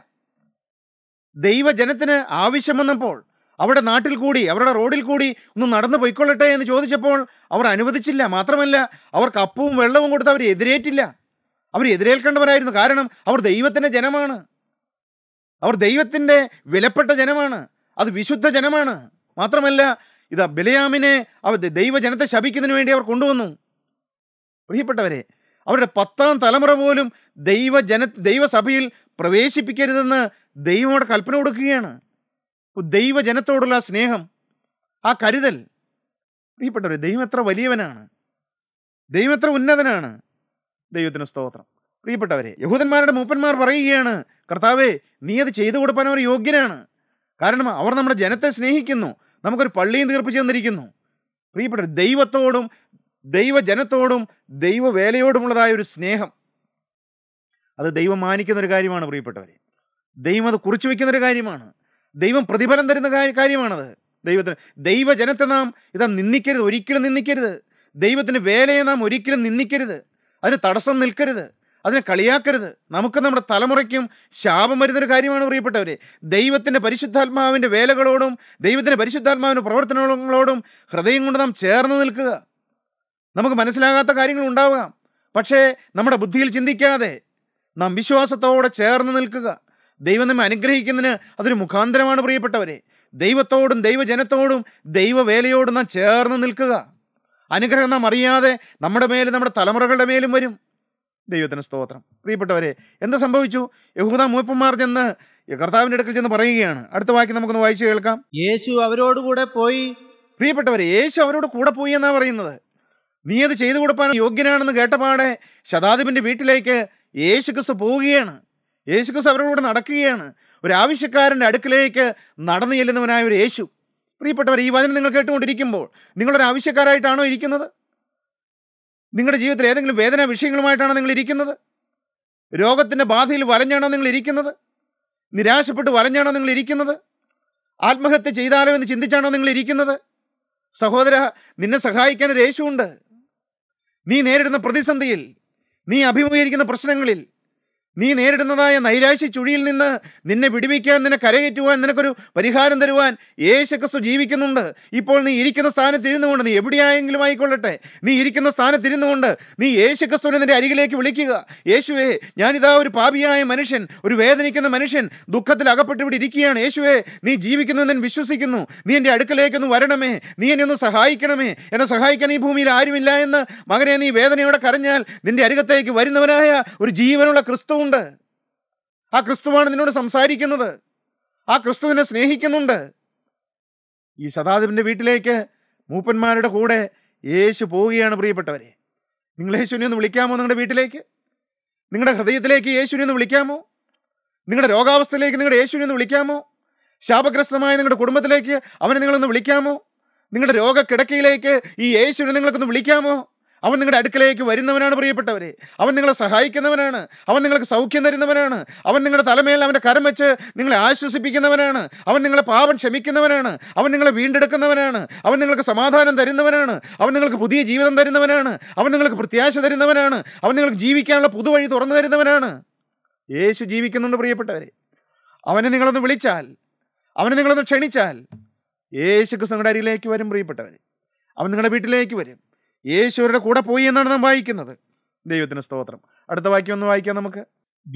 A: ദൈവജനത്തിന് ആവശ്യം വന്നപ്പോൾ അവരുടെ നാട്ടിൽ കൂടി അവരുടെ റോഡിൽ കൂടി ഒന്ന് നടന്നു പോയിക്കൊള്ളട്ടെ എന്ന് ചോദിച്ചപ്പോൾ അവർ അനുവദിച്ചില്ല മാത്രമല്ല അവർക്ക് അപ്പവും വെള്ളവും കൊടുത്ത് അവർ എതിരേറ്റില്ല അവർ എതിരേൽക്കേണ്ടവരായിരുന്നു കാരണം അവർ ദൈവത്തിൻ്റെ ജനമാണ് അവർ ദൈവത്തിൻ്റെ വിലപ്പെട്ട ജനമാണ് അത് വിശുദ്ധ ജനമാണ് മാത്രമല്ല ഇത് ബിലയാമിനെ അവർ ദൈവജനത്തെ ശപിക്കുന്നതിന് വേണ്ടി അവർ കൊണ്ടുവന്നു പ്രിയപ്പെട്ടവരെ അവരുടെ പത്താം തലമുറ പോലും ദൈവജന ദൈവസഭയിൽ പ്രവേശിപ്പിക്കരുതെന്ന് ദൈവം അവിടെ കൽപ്പന കൊടുക്കുകയാണ് ദൈവജനത്തോടുള്ള സ്നേഹം ആ കരുതൽ പ്രിയപ്പെട്ടവർ ദൈവം എത്ര വലിയവനാണ് ദൈവം എത്ര ഉന്നതനാണ് ദൈവത്തിന് സ്തോത്രം പ്രിയപ്പെട്ടവരെ യഹൂദന്മാരുടെ മൂപ്പന്മാർ പറയുകയാണ് കർത്താവേ നീ അത് ചെയ്തു കൊടുക്കാൻ അവർ യോഗ്യനാണ് കാരണം അവർ നമ്മുടെ ജനത്തെ സ്നേഹിക്കുന്നു നമുക്കൊരു പള്ളിയും തീർപ്പിച്ചു തന്നിരിക്കുന്നു പ്രിയപ്പെട്ട ദൈവത്തോടും ദൈവജനത്തോടും ദൈവവേലയോടുമുള്ളതായ ഒരു സ്നേഹം അത് ദൈവം മാനിക്കുന്ന ഒരു കാര്യമാണ് പ്രിയപ്പെട്ടവരെ ദൈവം അത് കുറിച്ചു വയ്ക്കുന്ന ഒരു കാര്യമാണ് ദൈവം പ്രതിഫലം തരുന്ന കാര്യമാണത് ദൈവത്തിന് ദൈവജനത്തെ നാം ഇതാ നിന്ദിക്കരുത് ഒരിക്കലും നിന്ദിക്കരുത് ദൈവത്തിൻ്റെ വേലയെ നാം ഒരിക്കലും നിന്ദിക്കരുത് അതിന് തടസ്സം നിൽക്കരുത് അതിനെ കളിയാക്കരുത് നമുക്ക് നമ്മുടെ തലമുറയ്ക്കും ശാപം വരുന്നൊരു കാര്യമാണ് പ്രിയപ്പെട്ടവരെ ദൈവത്തിൻ്റെ പരിശുദ്ധാത്മാവിൻ്റെ വേലകളോടും ദൈവത്തിൻ്റെ പരിശുദ്ധാത്മാവിൻ്റെ പ്രവർത്തനങ്ങളോടും ഹൃദയം കൊണ്ട് നാം ചേർന്ന് നിൽക്കുക നമുക്ക് മനസ്സിലാകാത്ത കാര്യങ്ങൾ ഉണ്ടാവാം പക്ഷേ നമ്മുടെ ബുദ്ധിയിൽ ചിന്തിക്കാതെ നാം വിശ്വാസത്തോടെ ചേർന്ന് നിൽക്കുക ദൈവം നമ്മെ അനുഗ്രഹിക്കുന്നതിന് അതൊരു മുഖാന്തരമാണ് പ്രിയപ്പെട്ടവരെ ദൈവത്തോടും ദൈവജനത്തോടും ദൈവവേലയോടും നാം ചേർന്ന് നിൽക്കുക അനുഗ്രഹം നാം അറിയാതെ നമ്മുടെ മേലും നമ്മുടെ തലമുറകളുടെ മേലും വരും ദൈവത്തിന് സ്തോത്രം പ്രിയപ്പെട്ടവരെ എന്ത് സംഭവിച്ചു യഹൂദ മൂപ്പന്മാർ ചെന്ന് കർത്താവിൻ്റെ അടുക്കൽ ചെന്ന് പറയുകയാണ് അടുത്ത വാക്യം നമുക്കൊന്ന് വായിച്ചു കേൾക്കാം യേശു അവരോടുകൂടെ പോയി പ്രിയപ്പെട്ടവരെ യേശു അവരോട് കൂടെ പോയി എന്നാണ് പറയുന്നത് നീ അത് ചെയ്തു കൊടുപ്പാൻ യോഗ്യനാണെന്ന് കേട്ടപാടെ ശതാധിപൻ്റെ വീട്ടിലേക്ക് യേശുക്രിസ്തു പോവുകയാണ് യേശുക്രിസ്തു അവരുടെ കൂടെ നടക്കുകയാണ് ഒരു ആവശ്യക്കാരൻ്റെ അടുക്കിലേക്ക് നടന്നു ചെല്ലുന്നവനായ ഒരു യേശു പ്രിയപ്പെട്ടവർ ഈ വചനം നിങ്ങൾ കേട്ടുകൊണ്ടിരിക്കുമ്പോൾ നിങ്ങളൊരു ആവശ്യക്കാരായിട്ടാണോ ഇരിക്കുന്നത് നിങ്ങളുടെ ജീവിതത്തിൽ ഏതെങ്കിലും വേദന വിഷയങ്ങളുമായിട്ടാണോ നിങ്ങൾ ഇരിക്കുന്നത് രോഗത്തിൻ്റെ ബാധയിൽ വലഞ്ഞാണോ നിങ്ങൾ ഇരിക്കുന്നത് നിരാശപ്പെട്ട് വലഞ്ഞാണോ നിങ്ങൾ ഇരിക്കുന്നത് ആത്മഹത്യ ചെയ്താലോ എന്ന് ചിന്തിച്ചാണോ നിങ്ങൾ ഇരിക്കുന്നത് സഹോദര നിന്നെ സഹായിക്കാൻ ഒരു യേശുണ്ട് നീ നേരിടുന്ന പ്രതിസന്ധിയിൽ നീ അഭിമുഖീകരിക്കുന്ന പ്രശ്നങ്ങളിൽ നീ നേരിടുന്നതായ നൈരാശി ചുഴിയിൽ നിന്ന് നിന്നെ വിടുവിക്കാൻ നിന്നെ കരകയറ്റുവാൻ നിനക്കൊരു പരിഹാരം തരുവാൻ യേശുക്രിസ്തു ജീവിക്കുന്നുണ്ട് ഇപ്പോൾ നീ ഇരിക്കുന്ന സ്ഥാനത്ത് ഇരുന്നുകൊണ്ട് നീ എവിടെയായെങ്കിലും ആയിക്കൊള്ളട്ടെ നീ ഇരിക്കുന്ന സ്ഥാനത്ത് ഇരുന്നുകൊണ്ട് നീ യേശുക്രിസ്തുവിനെ നിന്റെ അരികിലേക്ക് വിളിക്കുക യേശുവേ ഞാനിതാ ഒരു പാപിയായ മനുഷ്യൻ ഒരു വേദനിക്കുന്ന മനുഷ്യൻ ദുഃഖത്തിൽ അകപ്പെട്ട് ഇവിടെ ഇരിക്കുകയാണ് യേശുവേ നീ ജീവിക്കുന്നു എന്നെ വിശ്വസിക്കുന്നു നീ എൻ്റെ അടുക്കലേക്കൊന്ന് വരണമേ നീ എന്നെ ഒന്ന് സഹായിക്കണമേ എന്നെ സഹായിക്കാൻ ഈ ഭൂമിയിൽ ആരുമില്ല എന്ന് മകനെ നീ വേദനയോടെ കരഞ്ഞാൽ നിന്റെ അരികത്തേക്ക് വരുന്നവനായ ഒരു ജീവനുള്ള ക്രിസ്തു കാണുന്നുണ്ട് ആ ക്രിസ്തുവാണ് നിന്നോട് സംസാരിക്കുന്നത് ആ ക്രിസ്തുവിനെ സ്നേഹിക്കുന്നുണ്ട് ഈ ശതാധിപൻ്റെ വീട്ടിലേക്ക് മൂപ്പന്മാരുടെ കൂടെ യേശു പോവുകയാണ് പ്രിയപ്പെട്ടവരെ നിങ്ങൾ യേശുവിനെ ഒന്ന് വിളിക്കാമോ നിങ്ങളുടെ വീട്ടിലേക്ക് നിങ്ങളുടെ ഹൃദയത്തിലേക്ക് യേശുവിനെ ഒന്ന് വിളിക്കാമോ നിങ്ങളുടെ രോഗാവസ്ഥയിലേക്ക് നിങ്ങളുടെ യേശുവിനെ ഒന്ന് വിളിക്കാമോ ശാപഗ്രസ്തമായ നിങ്ങളുടെ കുടുംബത്തിലേക്ക് അവനെ നിങ്ങളൊന്ന് വിളിക്കാമോ നിങ്ങളുടെ രോഗക്കിടക്കയിലേക്ക് ഈ യേശുവിനെ നിങ്ങൾക്കൊന്ന് വിളിക്കാമോ അവൻ നിങ്ങളുടെ അടുക്കലേക്ക് വരുന്നവനാണ് പ്രിയപ്പെട്ടവരെ അവൻ നിങ്ങളെ സഹായിക്കുന്നവനാണ് അവൻ നിങ്ങൾക്ക് സൗഖ്യം തരുന്നവനാണ് അവൻ നിങ്ങളുടെ തലമേൽ അവൻ്റെ കരം വെച്ച് നിങ്ങളെ ആശ്വസിപ്പിക്കുന്നവനാണ് അവൻ നിങ്ങളെ പാപം ക്ഷമിക്കുന്നവനാണ് അവൻ നിങ്ങളെ വീണ്ടെടുക്കുന്നവനാണ് അവൻ നിങ്ങൾക്ക് സമാധാനം തരുന്നവനാണ് അവൻ നിങ്ങൾക്ക് പുതിയ ജീവിതം തരുന്നവനാണ് അവൻ നിങ്ങൾക്ക് പ്രത്യാശ തരുന്നവനാണ് അവൻ നിങ്ങൾക്ക് ജീവിക്കാനുള്ള പുതുവഴി തുറന്നു തരുന്നവനാണ് യേശു ജീവിക്കുന്നുണ്ട് പ്രിയപ്പെട്ടവരെ അവനെ നിങ്ങളൊന്ന് വിളിച്ചാൽ അവനെ നിങ്ങളൊന്ന് ക്ഷണിച്ചാൽ യേശു കൃഷ്ണങ്ങളുടെ അരിയിലേക്ക് വരും പ്രിയപ്പെട്ടവർ അവൻ നിങ്ങളുടെ വീട്ടിലേക്ക് വരും യേശുവരുടെ കൂടെ പോയി എന്നാണ് നാം വായിക്കുന്നത് ദൈവത്തിന് സ്തോത്രം അടുത്ത വാക്യം ഒന്ന് വായിക്കാം നമുക്ക്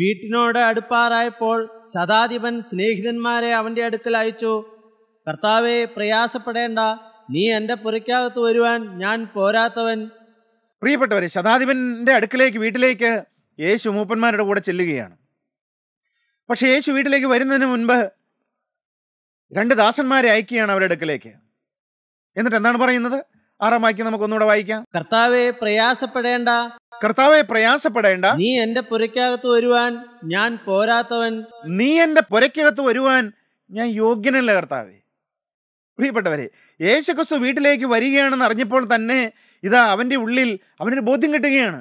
A: വീട്ടിനോട് അടുപ്പാറായപ്പോൾ ശതാധിപൻ സ്നേഹിതന്മാരെ അവന്റെ അടുക്കൽ അയച്ചു കർത്താവെ പ്രയാസപ്പെടേണ്ട നീ എൻ്റെ പുറക്കകത്ത് വരുവാൻ ഞാൻ പോരാത്തവൻ പ്രിയപ്പെട്ടവരെ ശതാധിപന്റെ അടുക്കിലേക്ക് വീട്ടിലേക്ക് യേശു മൂപ്പന്മാരുടെ കൂടെ ചെല്ലുകയാണ് പക്ഷെ യേശു വീട്ടിലേക്ക് വരുന്നതിന് മുൻപ് രണ്ട് ദാസന്മാരെ അയക്കുകയാണ് അവരുടെ അടുക്കിലേക്ക് എന്നിട്ട് എന്താണ് പറയുന്നത് ആറാം വാക്യം നമുക്ക് ഒന്നുകൂടെ വായിക്കാം കർത്താവെ പ്രയാസപ്പെടേണ്ട കർത്താവെ പ്രയാസപ്പെടേണ്ട നീ എന്റെ പുരയ്ക്കകത്ത് വരുവാൻ ഞാൻ പോരാത്തവൻ നീ എന്റെ പുരയ്ക്കകത്ത് വരുവാൻ ഞാൻ യോഗ്യനല്ല കർത്താവെ പ്രിയപ്പെട്ടവരെ യേശുക്രിസ്തു വീട്ടിലേക്ക് വരികയാണെന്ന് അറിഞ്ഞപ്പോൾ തന്നെ ഇതാ അവൻ്റെ ഉള്ളിൽ അവനൊരു ബോധ്യം കിട്ടുകയാണ്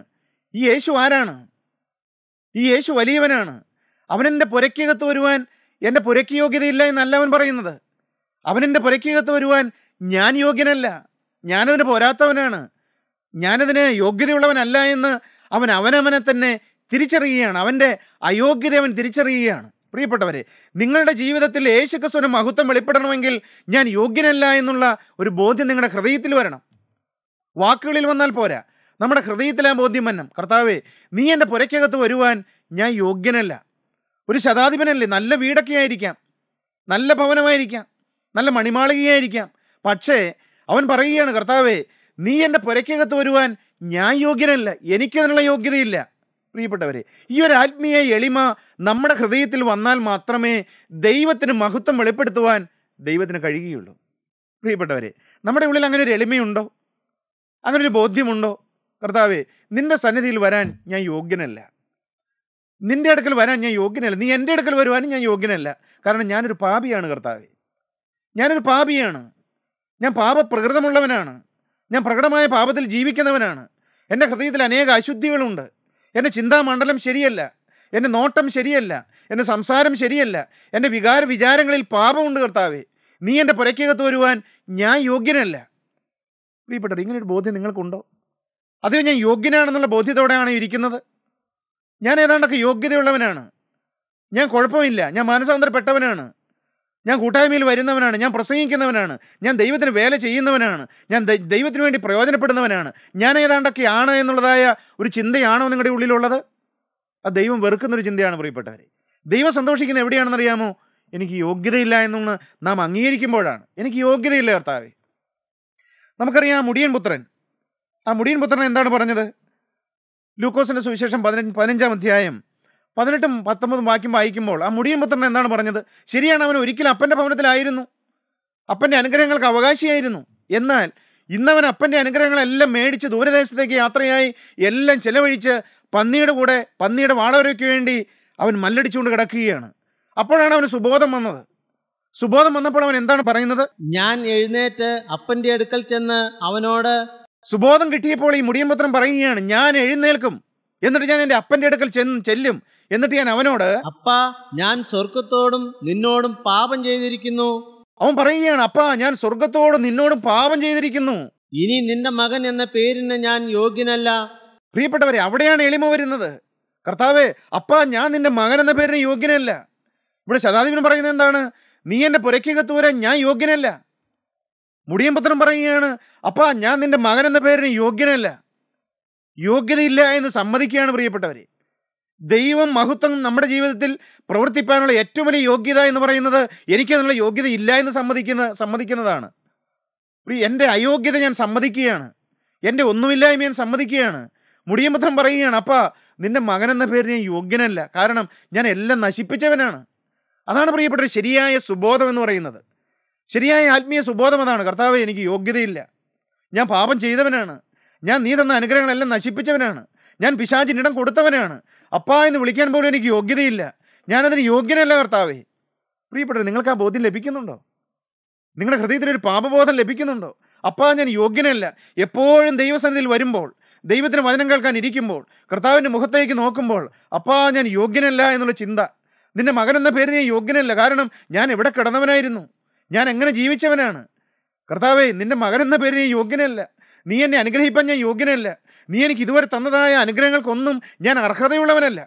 A: ഈ യേശു ആരാണ് ഈ യേശു വലിയവനാണ് അവനെൻ്റെ പുരയ്ക്കകത്ത് വരുവാൻ എൻ്റെ പുരയ്ക്ക് യോഗ്യതയില്ല എന്നല്ല അവൻ പറയുന്നത് അവനെൻ്റെ പുരയ്ക്കകത്ത് വരുവാൻ ഞാൻ യോഗ്യനല്ല ഞാനതിന് പോരാത്തവനാണ് ഞാനതിന് യോഗ്യതയുള്ളവനല്ല എന്ന് അവൻ അവനവനെ തന്നെ തിരിച്ചറിയുകയാണ് അവൻ്റെ അയോഗ്യത അവൻ തിരിച്ചറിയുകയാണ് പ്രിയപ്പെട്ടവരെ നിങ്ങളുടെ ജീവിതത്തിൽ യേശുക്രിസ്തുവിന് മഹത്വം വെളിപ്പെടണമെങ്കിൽ ഞാൻ യോഗ്യനല്ല എന്നുള്ള ഒരു ബോധ്യം നിങ്ങളുടെ ഹൃദയത്തിൽ വരണം വാക്കുകളിൽ വന്നാൽ പോരാ നമ്മുടെ ഹൃദയത്തിൽ ആ ബോധ്യം വന്നം കർത്താവേ നീ എൻ്റെ പുരയ്ക്കകത്ത് വരുവാൻ ഞാൻ യോഗ്യനല്ല ഒരു ശതാധിപനല്ലേ നല്ല വീടൊക്കെ ആയിരിക്കാം നല്ല ഭവനമായിരിക്കാം നല്ല മണിമാളികയായിരിക്കാം പക്ഷേ അവൻ പറയുകയാണ് കർത്താവേ നീ എൻ്റെ പുരയ്ക്കകത്ത് വരുവാൻ ഞാൻ യോഗ്യനല്ല എനിക്കതിനുള്ള യോഗ്യതയില്ല പ്രിയപ്പെട്ടവരെ ഈ ഒരു ആത്മീയ എളിമ നമ്മുടെ ഹൃദയത്തിൽ വന്നാൽ മാത്രമേ ദൈവത്തിന് മഹത്വം വെളിപ്പെടുത്തുവാൻ ദൈവത്തിന് കഴിയുകയുള്ളൂ പ്രിയപ്പെട്ടവരെ നമ്മുടെ ഉള്ളിൽ അങ്ങനെ ഒരു എളിമയുണ്ടോ അങ്ങനെ ഒരു ബോധ്യമുണ്ടോ കർത്താവെ നിൻ്റെ സന്നിധിയിൽ വരാൻ ഞാൻ യോഗ്യനല്ല നിൻ്റെ അടുക്കൽ വരാൻ ഞാൻ യോഗ്യനല്ല നീ എൻ്റെ അടുക്കൽ വരുവാനും ഞാൻ യോഗ്യനല്ല കാരണം ഞാനൊരു പാപിയാണ് കർത്താവെ ഞാനൊരു പാപിയാണ് ഞാൻ പാപപ്രകൃതമുള്ളവനാണ് ഞാൻ പ്രകടമായ പാപത്തിൽ ജീവിക്കുന്നവനാണ് എൻ്റെ ഹൃദയത്തിൽ അനേക അശുദ്ധികളുണ്ട് എൻ്റെ ചിന്താമണ്ഡലം ശരിയല്ല എൻ്റെ നോട്ടം ശരിയല്ല എൻ്റെ സംസാരം ശരിയല്ല എൻ്റെ വികാര വിചാരങ്ങളിൽ പാപമുണ്ട് കർത്താവേ നീ എൻ്റെ പുരയ്ക്കകത്ത് വരുവാൻ ഞാൻ യോഗ്യനല്ല പ്രിയപ്പെട്ടവർ ഇങ്ങനൊരു ബോധ്യം നിങ്ങൾക്കുണ്ടോ അതെയോ ഞാൻ യോഗ്യനാണെന്നുള്ള ബോധ്യത്തോടെയാണ് ഇരിക്കുന്നത് ഞാൻ ഏതാണ്ടൊക്കെ യോഗ്യതയുള്ളവനാണ് ഞാൻ കുഴപ്പമില്ല ഞാൻ മാനസാന്തരപ്പെട്ടവനാണ് ഞാൻ കൂട്ടായ്മയിൽ വരുന്നവനാണ് ഞാൻ പ്രസംഗിക്കുന്നവനാണ് ഞാൻ ദൈവത്തിന് വേല ചെയ്യുന്നവനാണ് ഞാൻ ദൈവത്തിന് വേണ്ടി പ്രയോജനപ്പെടുന്നവനാണ് ഞാൻ ഏതാണ്ടൊക്കെയാണ് എന്നുള്ളതായ ഒരു ചിന്തയാണോ നിങ്ങളുടെ ഉള്ളിലുള്ളത് ആ ദൈവം വെറുക്കുന്നൊരു ചിന്തയാണ് പ്രിയപ്പെട്ടവരെ ദൈവം സന്തോഷിക്കുന്നത് എവിടെയാണെന്നറിയാമോ എനിക്ക് യോഗ്യതയില്ല എന്നൊന്ന് നാം അംഗീകരിക്കുമ്പോഴാണ് എനിക്ക് യോഗ്യതയില്ല കർത്താവേ നമുക്കറിയാം മുടിയൻ പുത്രൻ ആ മുടിയൻ പുത്രൻ എന്താണ് പറഞ്ഞത് ലൂക്കോസിൻ്റെ സുവിശേഷം പതിനഞ്ച് പതിനഞ്ചാം അധ്യായം പതിനെട്ടും പത്തൊമ്പതും വാക്യം വായിക്കുമ്പോൾ ആ മുടിയമ്പത്രൻ എന്താണ് പറഞ്ഞത് ശരിയാണ് അവൻ ഒരിക്കലും അപ്പൻ്റെ ഭവനത്തിലായിരുന്നു അപ്പൻ്റെ അനുഗ്രഹങ്ങൾക്ക് അവകാശിയായിരുന്നു എന്നാൽ ഇന്നവൻ അപ്പൻ്റെ അനുഗ്രഹങ്ങളെല്ലാം മേടിച്ച് ദൂരദേശത്തേക്ക് യാത്രയായി എല്ലാം ചെലവഴിച്ച് പന്നിയുടെ കൂടെ പന്നിയുടെ വാളവരയ്ക്ക് വേണ്ടി അവൻ മല്ലടിച്ചുകൊണ്ട് കിടക്കുകയാണ് അപ്പോഴാണ് അവന് സുബോധം വന്നത് സുബോധം വന്നപ്പോൾ അവൻ എന്താണ് പറയുന്നത് ഞാൻ എഴുന്നേറ്റ് അപ്പൻ്റെ അടുക്കൽ ചെന്ന് അവനോട് സുബോധം കിട്ടിയപ്പോൾ ഈ മുടിയമ്പത്രം പറയുകയാണ് ഞാൻ എഴുന്നേൽക്കും എന്നിട്ട് ഞാൻ എൻ്റെ അപ്പൻ്റെ അടുക്കൽ ചെന്ന് ചെല്ലും എന്നിട്ട് ഞാൻ അവനോട് അപ്പ ഞാൻ സ്വർഗത്തോടും നിന്നോടും പാപം ചെയ്തിരിക്കുന്നു അവൻ പറയുകയാണ് അപ്പ ഞാൻ സ്വർഗത്തോടും നിന്നോടും പാപം ചെയ്തിരിക്കുന്നു ഇനി നിന്റെ മകൻ എന്ന പേരിന് ഞാൻ യോഗ്യനല്ല പ്രിയപ്പെട്ടവരെ അവിടെയാണ് എളിമ വരുന്നത് കർത്താവേ അപ്പ ഞാൻ നിന്റെ മകൻ എന്ന പേരിന് യോഗ്യനല്ല ഇവിടെ ശതാധിപൻ പറയുന്നത് എന്താണ് നീ എന്റെ പുരക്കകത്ത് വരാൻ ഞാൻ യോഗ്യനല്ല മുടിയമ്പത്രം പറയുകയാണ് അപ്പ ഞാൻ നിന്റെ മകൻ എന്ന പേരിന് യോഗ്യനല്ല യോഗ്യതയില്ല എന്ന് സമ്മതിക്കുകയാണ് പ്രിയപ്പെട്ടവരെ ദൈവം മഹത്വം നമ്മുടെ ജീവിതത്തിൽ പ്രവർത്തിക്കാനുള്ള ഏറ്റവും വലിയ യോഗ്യത എന്ന് പറയുന്നത് എനിക്കതിനുള്ള യോഗ്യത ഇല്ല എന്ന് സമ്മതിക്കുന്ന സമ്മതിക്കുന്നതാണ് എൻ്റെ അയോഗ്യത ഞാൻ സമ്മതിക്കുകയാണ് എൻ്റെ ഒന്നുമില്ലായ്മ ഞാൻ സമ്മതിക്കുകയാണ് മുടിയമ്പത്രം പറയുകയാണ് അപ്പാ നിൻ്റെ എന്ന പേര് ഞാൻ യോഗ്യനല്ല കാരണം ഞാൻ എല്ലാം നശിപ്പിച്ചവനാണ് അതാണ് പ്രിയപ്പെട്ട ശരിയായ സുബോധം എന്ന് പറയുന്നത് ശരിയായ ആത്മീയ സുബോധം അതാണ് കർത്താവ് എനിക്ക് യോഗ്യതയില്ല ഞാൻ പാപം ചെയ്തവനാണ് ഞാൻ നീ തന്ന അനുഗ്രഹങ്ങളെല്ലാം നശിപ്പിച്ചവനാണ് ഞാൻ പിശാചിന് ഇടം കൊടുത്തവനാണ് അപ്പാ എന്ന് വിളിക്കാൻ പോലും എനിക്ക് യോഗ്യതയില്ല ഞാനതിന് യോഗ്യനല്ല കർത്താവേ പ്രിയപ്പെട്ടത് നിങ്ങൾക്ക് ആ ബോധ്യം ലഭിക്കുന്നുണ്ടോ നിങ്ങളുടെ ഹൃദയത്തിൽ ഒരു പാപബോധം ലഭിക്കുന്നുണ്ടോ അപ്പാ ഞാൻ യോഗ്യനല്ല എപ്പോഴും ദൈവസന്നിധിയിൽ വരുമ്പോൾ ദൈവത്തിന് വചനം കേൾക്കാൻ ഇരിക്കുമ്പോൾ കർത്താവിൻ്റെ മുഖത്തേക്ക് നോക്കുമ്പോൾ അപ്പാ ഞാൻ യോഗ്യനല്ല എന്നുള്ള ചിന്ത നിന്റെ മകൻ എന്ന പേരിന് യോഗ്യനല്ല കാരണം ഞാൻ എവിടെ കിടന്നവനായിരുന്നു ഞാൻ എങ്ങനെ ജീവിച്ചവനാണ് കർത്താവേ നിന്റെ മകൻ എന്ന പേരിന് യോഗ്യനല്ല നീ എന്നെ അനുഗ്രഹിപ്പാൻ ഞാൻ യോഗ്യനല്ല നീ എനിക്ക് ഇതുവരെ തന്നതായ അനുഗ്രഹങ്ങൾക്കൊന്നും ഞാൻ അർഹതയുള്ളവനല്ല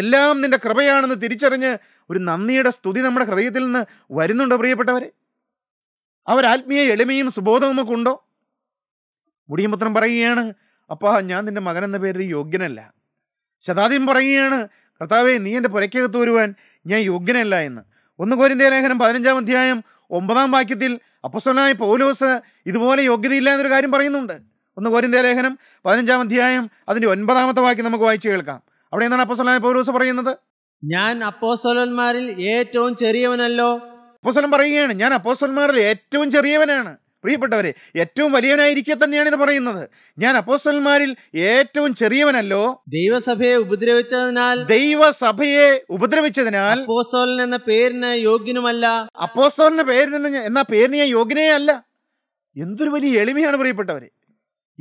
A: എല്ലാം നിൻ്റെ കൃപയാണെന്ന് തിരിച്ചറിഞ്ഞ് ഒരു നന്ദിയുടെ സ്തുതി നമ്മുടെ ഹൃദയത്തിൽ നിന്ന് വരുന്നുണ്ടോ പ്രിയപ്പെട്ടവരെ അവരാത്മീയ എളിമയും സുബോധവും ഒക്കെ ഉണ്ടോ മുടിയപുത്രം പറയുകയാണ് അപ്പാ ഞാൻ നിൻ്റെ എന്ന പേരിൽ യോഗ്യനല്ല ശതാദ്യം പറയുകയാണ് കർത്താവെ നീ എൻ്റെ പുരയ്ക്കകത്ത് വരുവാൻ ഞാൻ യോഗ്യനല്ല എന്ന് ഒന്ന് കോരിന്തേ ലേഖനം പതിനഞ്ചാം അധ്യായം ഒമ്പതാം വാക്യത്തിൽ അപ്പസ്വനായ പൗലോസ് ഇതുപോലെ യോഗ്യതയില്ല എന്നൊരു കാര്യം പറയുന്നുണ്ട് ഒന്ന് കോരിന്ത ലേഖനം പതിനഞ്ചാം അധ്യായം അതിൻ്റെ ഒൻപതാമത്തെ വാക്യം നമുക്ക് വായിച്ചു കേൾക്കാം അവിടെ എന്താണ് അപ്പോസ്വലായ പൗരൂസ് പറയുന്നത് ഞാൻ അപ്പോസ്വലന്മാരിൽ ഏറ്റവും ചെറിയവനല്ലോ അപ്പോസ്വലം പറയുകയാണ് ഞാൻ അപ്പോസ്വലന്മാരിൽ ഏറ്റവും ചെറിയവനാണ് പ്രിയപ്പെട്ടവരെ ഏറ്റവും വലിയവനായിരിക്കെ തന്നെയാണ് ഇത് പറയുന്നത് ഞാൻ അപ്പോസ്വലന്മാരിൽ ഏറ്റവും ചെറിയവനല്ലോ ദൈവസഭയെ ഉപദ്രവിച്ചതിനാൽ ദൈവസഭയെ ഉപദ്രവിച്ചതിനാൽ അപ്പോസ്തോലൻ എന്ന പേരിന് യോഗ്യനുമല്ല അപ്പോസ്തോലിന്റെ പേരിന് എന്ന പേരിന് ഞാൻ യോഗ്യനേ അല്ല എന്തൊരു വലിയ എളിമയാണ് പ്രിയപ്പെട്ടവരെ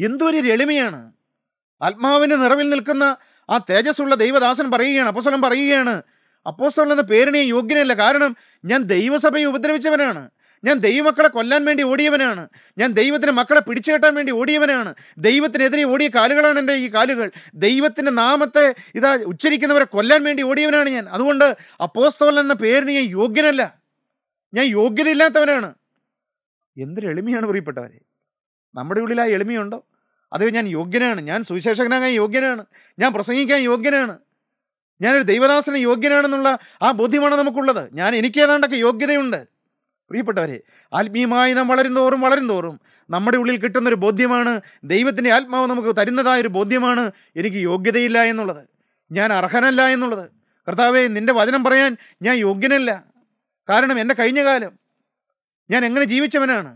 A: എന്തൊരു എളിമയാണ് ആത്മാവിൻ്റെ നിറവിൽ നിൽക്കുന്ന ആ തേജസ്സുള്ള ദൈവദാസൻ പറയുകയാണ് അപ്പോസ്വലം പറയുകയാണ് അപ്പോസ്വലം എന്ന പേരിനെ യോഗ്യനല്ല കാരണം ഞാൻ ദൈവസഭയെ ഉപദ്രവിച്ചവനാണ് ഞാൻ ദൈവമക്കളെ കൊല്ലാൻ വേണ്ടി ഓടിയവനാണ് ഞാൻ ദൈവത്തിൻ്റെ മക്കളെ പിടിച്ചു കെട്ടാൻ വേണ്ടി ഓടിയവനാണ് ദൈവത്തിനെതിരെ ഓടിയ കാലുകളാണ് എൻ്റെ ഈ കാലുകൾ ദൈവത്തിൻ്റെ നാമത്തെ ഇതാ ഉച്ചരിക്കുന്നവരെ കൊല്ലാൻ വേണ്ടി ഓടിയവനാണ് ഞാൻ അതുകൊണ്ട് അപ്പോസ്തോലൻ എന്ന പേരിന് ഞാൻ യോഗ്യനല്ല ഞാൻ യോഗ്യതയില്ലാത്തവനാണ് എന്തൊരു എളിമയാണ് പ്രിയപ്പെട്ടവരെ നമ്മുടെ ഉള്ളിൽ ആ എളിമയുണ്ടോ അത് ഞാൻ യോഗ്യനാണ് ഞാൻ സുവിശേഷകനാകാൻ യോഗ്യനാണ് ഞാൻ പ്രസംഗിക്കാൻ യോഗ്യനാണ് ഞാനൊരു ദൈവദാസന് യോഗ്യനാണെന്നുള്ള ആ ബോധ്യമാണ് നമുക്കുള്ളത് ഞാൻ എനിക്ക് ഏതാണ്ടൊക്കെ യോഗ്യതയുണ്ട് പ്രിയപ്പെട്ടവരെ ആത്മീയമായി നാം വളരും തോറും നമ്മുടെ ഉള്ളിൽ കിട്ടുന്നൊരു ബോധ്യമാണ് ദൈവത്തിൻ്റെ ആത്മാവ് നമുക്ക് തരുന്നതായൊരു ബോധ്യമാണ് എനിക്ക് യോഗ്യതയില്ല എന്നുള്ളത് ഞാൻ അർഹനല്ല എന്നുള്ളത് കർത്താവെ നിൻ്റെ വചനം പറയാൻ ഞാൻ യോഗ്യനല്ല കാരണം എൻ്റെ കഴിഞ്ഞ കാലം ഞാൻ എങ്ങനെ ജീവിച്ചവനാണ്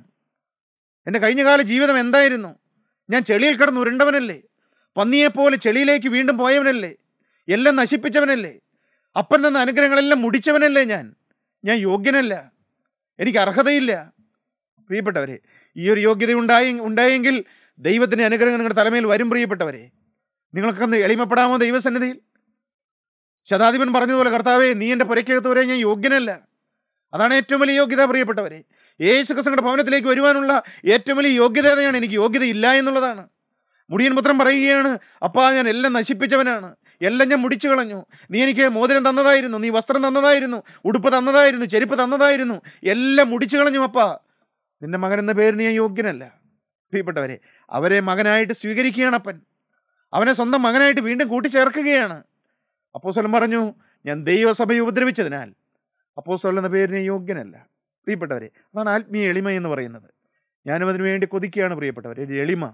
A: എൻ്റെ കഴിഞ്ഞകാല ജീവിതം എന്തായിരുന്നു ഞാൻ ചെളിയിൽ കിടന്ന് ഉരുണ്ടവനല്ലേ പന്നിയെപ്പോലെ ചെളിയിലേക്ക് വീണ്ടും പോയവനല്ലേ എല്ലാം നശിപ്പിച്ചവനല്ലേ അപ്പൻ തന്ന അനുഗ്രഹങ്ങളെല്ലാം മുടിച്ചവനല്ലേ ഞാൻ ഞാൻ യോഗ്യനല്ല എനിക്ക് അർഹതയില്ല പ്രിയപ്പെട്ടവരെ ഈ ഒരു യോഗ്യത ഉണ്ടായി ഉണ്ടായെങ്കിൽ ദൈവത്തിൻ്റെ അനുഗ്രഹം നിങ്ങളുടെ തലമേൽ വരും പ്രിയപ്പെട്ടവരെ നിങ്ങൾക്കൊന്ന് എളിമപ്പെടാമോ ദൈവസന്നിധിയിൽ ശതാധിപൻ പറഞ്ഞതുപോലെ കർത്താവേ നീ എൻ്റെ പുരയ്ക്കകത്ത് വരെ ഞാൻ യോഗ്യനല്ല അതാണ് ഏറ്റവും വലിയ യോഗ്യത പ്രിയപ്പെട്ടവരെ യേശു കസങ്ങളുടെ ഭവനത്തിലേക്ക് വരുവാനുള്ള ഏറ്റവും വലിയ യോഗ്യതയാണ് എനിക്ക് യോഗ്യതയില്ല എന്നുള്ളതാണ് മുടിയൻ പുത്രം പറയുകയാണ് അപ്പാ ഞാൻ എല്ലാം നശിപ്പിച്ചവനാണ് എല്ലാം ഞാൻ മുടിച്ചു കളഞ്ഞു നീ എനിക്ക് മോതിരം തന്നതായിരുന്നു നീ വസ്ത്രം തന്നതായിരുന്നു ഉടുപ്പ് തന്നതായിരുന്നു ചെരുപ്പ് തന്നതായിരുന്നു എല്ലാം മുടിച്ചു കളഞ്ഞു അപ്പാ നിന്റെ മകൻ എന്ന പേരിന് ഞാൻ യോഗ്യനല്ല പ്രിയപ്പെട്ടവരെ അവരെ മകനായിട്ട് സ്വീകരിക്കുകയാണ് അപ്പൻ അവനെ സ്വന്തം മകനായിട്ട് വീണ്ടും കൂട്ടിച്ചേർക്കുകയാണ് അപ്പോസ്വലം പറഞ്ഞു ഞാൻ ദൈവസഭയെ ഉപദ്രവിച്ചതിനാൽ അപ്പോസ്വലൻ എന്ന പേരിന് യോഗ്യനല്ല പ്രിയപ്പെട്ടവരെ അതാണ് ആത്മീയ എളിമ എന്ന് പറയുന്നത് ഞാനും അതിനു വേണ്ടി കൊതിക്കുകയാണ് പ്രിയപ്പെട്ടവരെ ഒരു എളിമ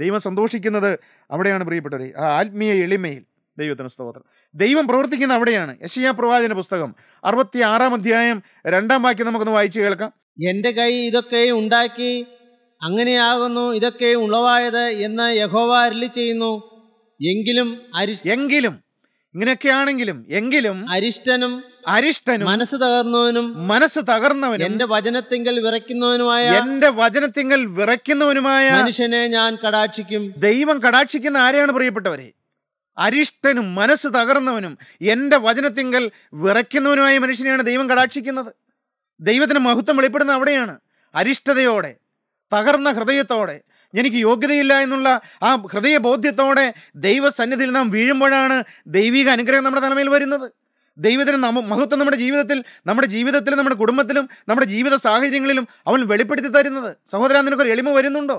A: ദൈവം സന്തോഷിക്കുന്നത് അവിടെയാണ് പ്രിയപ്പെട്ടവരെ ആ ആത്മീയ എളിമയിൽ ദൈവത്തിന് സ്തോത്രം ദൈവം പ്രവർത്തിക്കുന്ന അവിടെയാണ് യശയാ പ്രവാചന പുസ്തകം അറുപത്തി ആറാം അധ്യായം രണ്ടാം വാക്യം നമുക്കൊന്ന് വായിച്ചു കേൾക്കാം എൻ്റെ കൈ ഇതൊക്കെ ഉണ്ടാക്കി അങ്ങനെയാകുന്നു ഇതൊക്കെ ഉളവായത് എന്ന് യഹോവ അരളി ചെയ്യുന്നു എങ്കിലും എങ്കിലും ഇങ്ങനെയൊക്കെയാണെങ്കിലും എങ്കിലും അരിഷ്ടനും അരിഷ്ടനും മനസ്സ് തകർന്നവനും മനസ്സ് തകർന്നവനും എന്റെ വചനത്തിങ്കൽ വിറയ്ക്കുന്നവനുമായ എന്റെ വചനത്തിങ്കൽ വിറയ്ക്കുന്നവനുമായ മനുഷ്യനെ ഞാൻ കടാക്ഷിക്കും ദൈവം കടാക്ഷിക്കുന്ന ആരെയാണ് പ്രിയപ്പെട്ടവരെ അരിഷ്ടനും മനസ്സ് തകർന്നവനും എന്റെ വചനത്തിങ്കൽ വിറയ്ക്കുന്നവനുമായ മനുഷ്യനെയാണ് ദൈവം കടാക്ഷിക്കുന്നത് ദൈവത്തിന് മഹത്വം വെളിപ്പെടുന്ന അവിടെയാണ് അരിഷ്ടതയോടെ തകർന്ന ഹൃദയത്തോടെ എനിക്ക് യോഗ്യതയില്ല എന്നുള്ള ആ ഹൃദയബോധ്യത്തോടെ ദൈവസന്നിധിയിൽ നാം വീഴുമ്പോഴാണ് ദൈവിക അനുഗ്രഹം നമ്മുടെ തലമേൽ വരുന്നത് ദൈവത്തിന് നമ്മ മഹത്വം നമ്മുടെ ജീവിതത്തിൽ നമ്മുടെ ജീവിതത്തിലും നമ്മുടെ കുടുംബത്തിലും നമ്മുടെ ജീവിത സാഹചര്യങ്ങളിലും അവൻ വെളിപ്പെടുത്തി തരുന്നത് സഹോദരാ നിനക്കൊരു എളിമ വരുന്നുണ്ടോ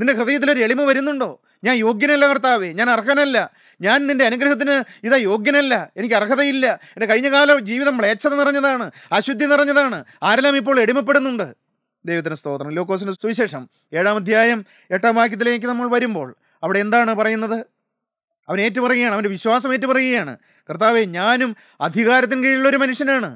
A: നിൻ്റെ ഹൃദയത്തിലൊരു എളിമ വരുന്നുണ്ടോ ഞാൻ യോഗ്യനല്ല കർത്താവേ ഞാൻ അർഹനല്ല ഞാൻ നിൻ്റെ അനുഗ്രഹത്തിന് ഇതാ യോഗ്യനല്ല എനിക്ക് അർഹതയില്ല എൻ്റെ കഴിഞ്ഞകാല ജീവിതം മ്ലേച്ഛത നിറഞ്ഞതാണ് അശുദ്ധി നിറഞ്ഞതാണ് ആരെല്ലാം ഇപ്പോൾ എടിമപ്പെടുന്നുണ്ട് ദൈവത്തിന് സ്തോത്രം ലൂക്കോസിൻ്റെ സുവിശേഷം ഏഴാം അധ്യായം എട്ടാം വാക്യത്തിലേക്ക് നമ്മൾ വരുമ്പോൾ അവിടെ എന്താണ് പറയുന്നത് അവൻ ഏറ്റുപറയുകയാണ് അവൻ്റെ വിശ്വാസം ഏറ്റുപറയുകയാണ് കർത്താവെ ഞാനും അധികാരത്തിന് കീഴിലുള്ള ഒരു മനുഷ്യനാണ്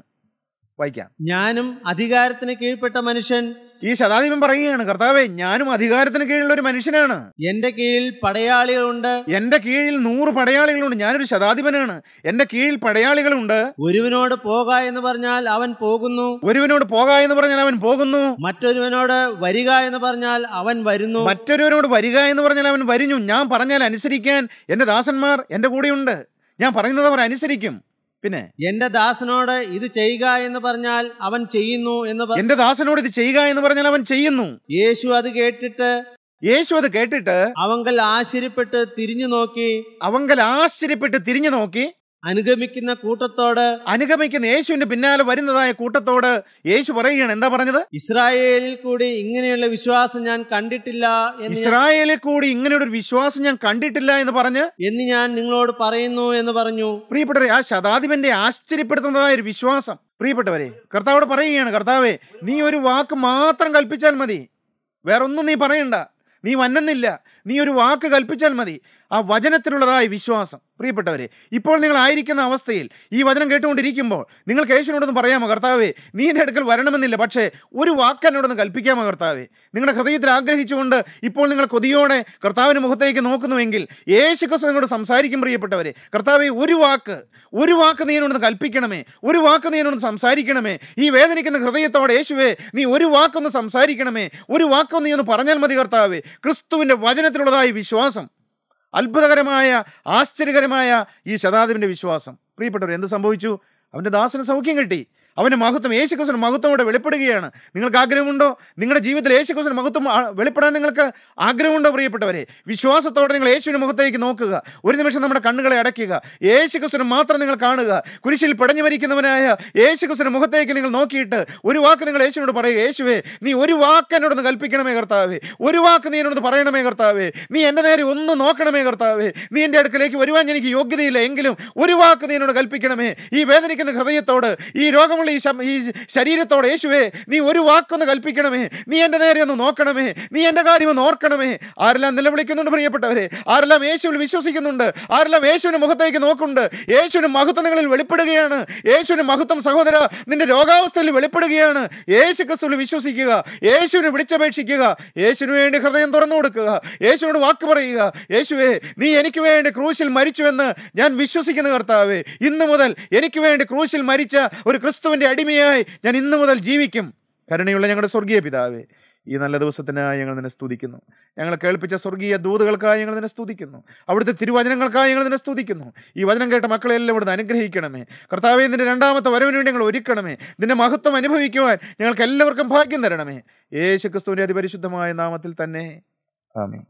A: വായിക്കാം ഞാനും അധികാരത്തിന് കീഴ്പ്പെട്ട മനുഷ്യൻ ഈ ശതാധിപൻ പറയുകയാണ് കർത്താവെ ഞാനും അധികാരത്തിന് കീഴിലുള്ള ഒരു മനുഷ്യനാണ് എന്റെ കീഴിൽ പടയാളികളുണ്ട് എന്റെ കീഴിൽ നൂറ് പടയാളികളുണ്ട് ഞാനൊരു ശതാധിപനാണ് എന്റെ കീഴിൽ പടയാളികളുണ്ട് ഒരുവനോട് പോക എന്ന് പറഞ്ഞാൽ അവൻ പോകുന്നു ഒരുവനോട് പോക എന്ന് പറഞ്ഞാൽ അവൻ പോകുന്നു മറ്റൊരുവനോട് വരിക എന്ന് പറഞ്ഞാൽ അവൻ വരുന്നു മറ്റൊരുവനോട് വരിക എന്ന് പറഞ്ഞാൽ അവൻ വരുന്നു ഞാൻ പറഞ്ഞാൽ അനുസരിക്കാൻ എന്റെ ദാസന്മാർ എന്റെ കൂടെയുണ്ട് ഞാൻ പറയുന്നത് അവർ അനുസരിക്കും പിന്നെ എന്റെ ദാസനോട് ഇത് ചെയ്യുക എന്ന് പറഞ്ഞാൽ അവൻ ചെയ്യുന്നു എന്ന് എന്റെ ദാസനോട് ഇത് ചെയ്യുക എന്ന് പറഞ്ഞാൽ അവൻ ചെയ്യുന്നു യേശു അത് കേട്ടിട്ട് യേശു അത് കേട്ടിട്ട് അവങ്കൽ ആശ്ചര്യപ്പെട്ട് തിരിഞ്ഞു നോക്കി അവങ്കൽ ആശ്ചര്യപ്പെട്ട് തിരിഞ്ഞു നോക്കി അനുഗമിക്കുന്ന കൂട്ടത്തോട് അനുഗമിക്കുന്ന യേശുവിന്റെ പിന്നാലെ വരുന്നതായ കൂട്ടത്തോട് യേശു പറയുകയാണ് എന്താ പറഞ്ഞത് ഇസ്രായേലിൽ കൂടി ഇങ്ങനെയുള്ള വിശ്വാസം ഞാൻ കണ്ടിട്ടില്ല ഇസ്രായേലിൽ കൂടി ഇങ്ങനെയുള്ള വിശ്വാസം ഞാൻ കണ്ടിട്ടില്ല എന്ന് പറഞ്ഞ് എന്ന് ഞാൻ നിങ്ങളോട് പറയുന്നു എന്ന് പറഞ്ഞു പ്രിയപ്പെട്ടവരെ ആ ശതാധിപന്റെ ആശ്ചര്യപ്പെടുത്തുന്നതായ ഒരു വിശ്വാസം പ്രിയപ്പെട്ടവരെ കർത്താവോട് പറയുകയാണ് കർത്താവെ നീ ഒരു വാക്ക് മാത്രം കൽപ്പിച്ചാൽ മതി വേറൊന്നും നീ പറയണ്ട നീ വന്നില്ല നീ ഒരു വാക്ക് കൽപ്പിച്ചാൽ മതി ആ വചനത്തിലുള്ളതായ വിശ്വാസം പ്രിയപ്പെട്ടവരെ ഇപ്പോൾ നിങ്ങൾ ആയിരിക്കുന്ന അവസ്ഥയിൽ ഈ വചനം കേട്ടുകൊണ്ടിരിക്കുമ്പോൾ നിങ്ങൾക്ക് യേശുവിനോടൊന്ന് പറയാമോ കർത്താവേ നീ എൻ്റെ അടുക്കൽ വരണമെന്നില്ല പക്ഷേ ഒരു വാക്ക് എന്നോടൊന്ന് കൽപ്പിക്കാമോ കർത്താവേ നിങ്ങളുടെ ഹൃദയത്തിൽ ആഗ്രഹിച്ചുകൊണ്ട് ഇപ്പോൾ നിങ്ങൾ കൊതിയോടെ കർത്താവിൻ്റെ മുഖത്തേക്ക് നോക്കുന്നുവെങ്കിൽ യേശു ക്രിസ്തു നിങ്ങളോട് സംസാരിക്കും പ്രിയപ്പെട്ടവരെ കർത്താവെ ഒരു വാക്ക് ഒരു വാക്ക് നീ എന്നോടൊന്ന് കൽപ്പിക്കണമേ ഒരു വാക്ക് നീ എന്നോട് സംസാരിക്കണമേ ഈ വേദനിക്കുന്ന ഹൃദയത്തോടെ യേശുവേ നീ ഒരു വാക്കൊന്ന് സംസാരിക്കണമേ ഒരു വാക്കൊന്ന് നീ ഒന്ന് പറഞ്ഞാൽ മതി കർത്താവേ ക്രിസ്തുവിൻ്റെ വചനത്തിലുള്ളതായി വിശ്വാസം അത്ഭുതകരമായ ആശ്ചര്യകരമായ ഈ ശതാദിവിൻ്റെ വിശ്വാസം പ്രിയപ്പെട്ടവർ എന്ത് സംഭവിച്ചു അവൻ്റെ ദാസന് സൗഖ്യം കിട്ടി അവൻ്റെ മഹത്വം യേശുക്രിസ്തുവിൻ്റെ മഹത്വം ഇവിടെ വെളിപ്പെടുകയാണ് നിങ്ങൾക്ക് ആഗ്രഹമുണ്ടോ നിങ്ങളുടെ ജീവിതത്തിൽ യേശുക്രിസ്തുവിൻ്റെ മഹത്വം വെളിപ്പെടാൻ നിങ്ങൾക്ക് ആഗ്രഹമുണ്ടോ പ്രിയപ്പെട്ടവരെ വിശ്വാസത്തോടെ നിങ്ങൾ യേശുവിൻ്റെ മുഖത്തേക്ക് നോക്കുക ഒരു നിമിഷം നമ്മുടെ കണ്ണുകളെ അടയ്ക്കുക യേശുക്രിസ്തുവിനെ മാത്രം നിങ്ങൾ കാണുക കുരിശിൽ പടഞ്ഞു മരിക്കുന്നവനായ യേശുക്രിസ്തുവിൻ്റെ മുഖത്തേക്ക് നിങ്ങൾ നോക്കിയിട്ട് ഒരു വാക്ക് നിങ്ങൾ യേശുവിനോട് പറയുക യേശുവേ നീ ഒരു വാക്ക് എന്നോടൊന്ന് കൽപ്പിക്കണമേ കർത്താവേ ഒരു വാക്ക് നീ എന്നോട് പറയണമേ കർത്താവേ നീ എൻ്റെ നേരെ ഒന്ന് നോക്കണമേ കർത്താവേ നീ എൻ്റെ അടുക്കലേക്ക് വരുവാൻ എനിക്ക് യോഗ്യതയില്ല എങ്കിലും ഒരു വാക്ക് നീ എന്നോട് കൽപ്പിക്കണമേ ഈ വേദനിക്കുന്ന ഹൃദയത്തോട് ഈ രോഗം ഈ ഈ ശരീരത്തോടെ യേശുവേ നീ ഒരു വാക്കൊന്ന് കൽപ്പിക്കണമേ നീ എൻ്റെ നേരെ ഒന്ന് നോക്കണമേ നീ എൻ്റെ കാര്യം ഒന്ന് ഓർക്കണമേ ആരെല്ലാം നിലവിളിക്കുന്നുണ്ട് പ്രിയപ്പെട്ടവരെ ആരെല്ലാം യേശുവിൽ വിശ്വസിക്കുന്നുണ്ട് ആരെല്ലാം യേശുവിൻ്റെ മുഖത്തേക്ക് നോക്കുന്നുണ്ട് യേശുവിൻ്റെ മഹത്വം നിങ്ങളിൽ വെളിപ്പെടുകയാണ് യേശുവിൻ്റെ മഹത്വം സഹോദര നിന്റെ രോഗാവസ്ഥയിൽ വെളിപ്പെടുകയാണ് യേശു ക്രിസ്തുവിൽ വിശ്വസിക്കുക യേശുവിനെ വിളിച്ചപേക്ഷിക്കുക യേശുവിന് വേണ്ടി ഹൃദയം തുറന്നു കൊടുക്കുക യേശുവിനോട് വാക്ക് പറയുക യേശുവേ നീ എനിക്ക് വേണ്ടി ക്രൂശിൽ മരിച്ചുവെന്ന് ഞാൻ വിശ്വസിക്കുന്ന കർത്താവേ ഇന്നു മുതൽ എനിക്ക് വേണ്ടി ക്രൂശിൽ മരിച്ച ഒരു ക്രിസ്തുവിനെ കർത്താവിൻ്റെ അടിമയായി ഞാൻ ഇന്നു മുതൽ ജീവിക്കും കരുണയുള്ള ഞങ്ങളുടെ സ്വർഗീയ പിതാവേ ഈ നല്ല ദിവസത്തിനായി ഞങ്ങൾ നിന്നെ സ്തുതിക്കുന്നു ഞങ്ങളെ കേൾപ്പിച്ച സ്വർഗീയ ദൂതുകൾക്കായി ഞങ്ങൾ നിന്നെ സ്തുതിക്കുന്നു അവിടുത്തെ തിരുവചനങ്ങൾക്കായി ഞങ്ങൾ നിന്നെ സ്തുതിക്കുന്നു ഈ വചനം കേട്ട മക്കളെല്ലാം ഇവിടുന്ന് അനുഗ്രഹിക്കണമേ കർത്താവെ നിന്റെ രണ്ടാമത്തെ വരവിന് വേണ്ടി ഞങ്ങൾ ഒരുക്കണമേ നിന്റെ മഹത്വം അനുഭവിക്കുവാൻ ഞങ്ങൾക്ക് എല്ലാവർക്കും ഭാഗ്യം തരണമേ യേശു ക്രിസ്തുവിൻ്റെ അതിപരിശുദ്ധമായ നാമത്തിൽ തന്നെ ആമേ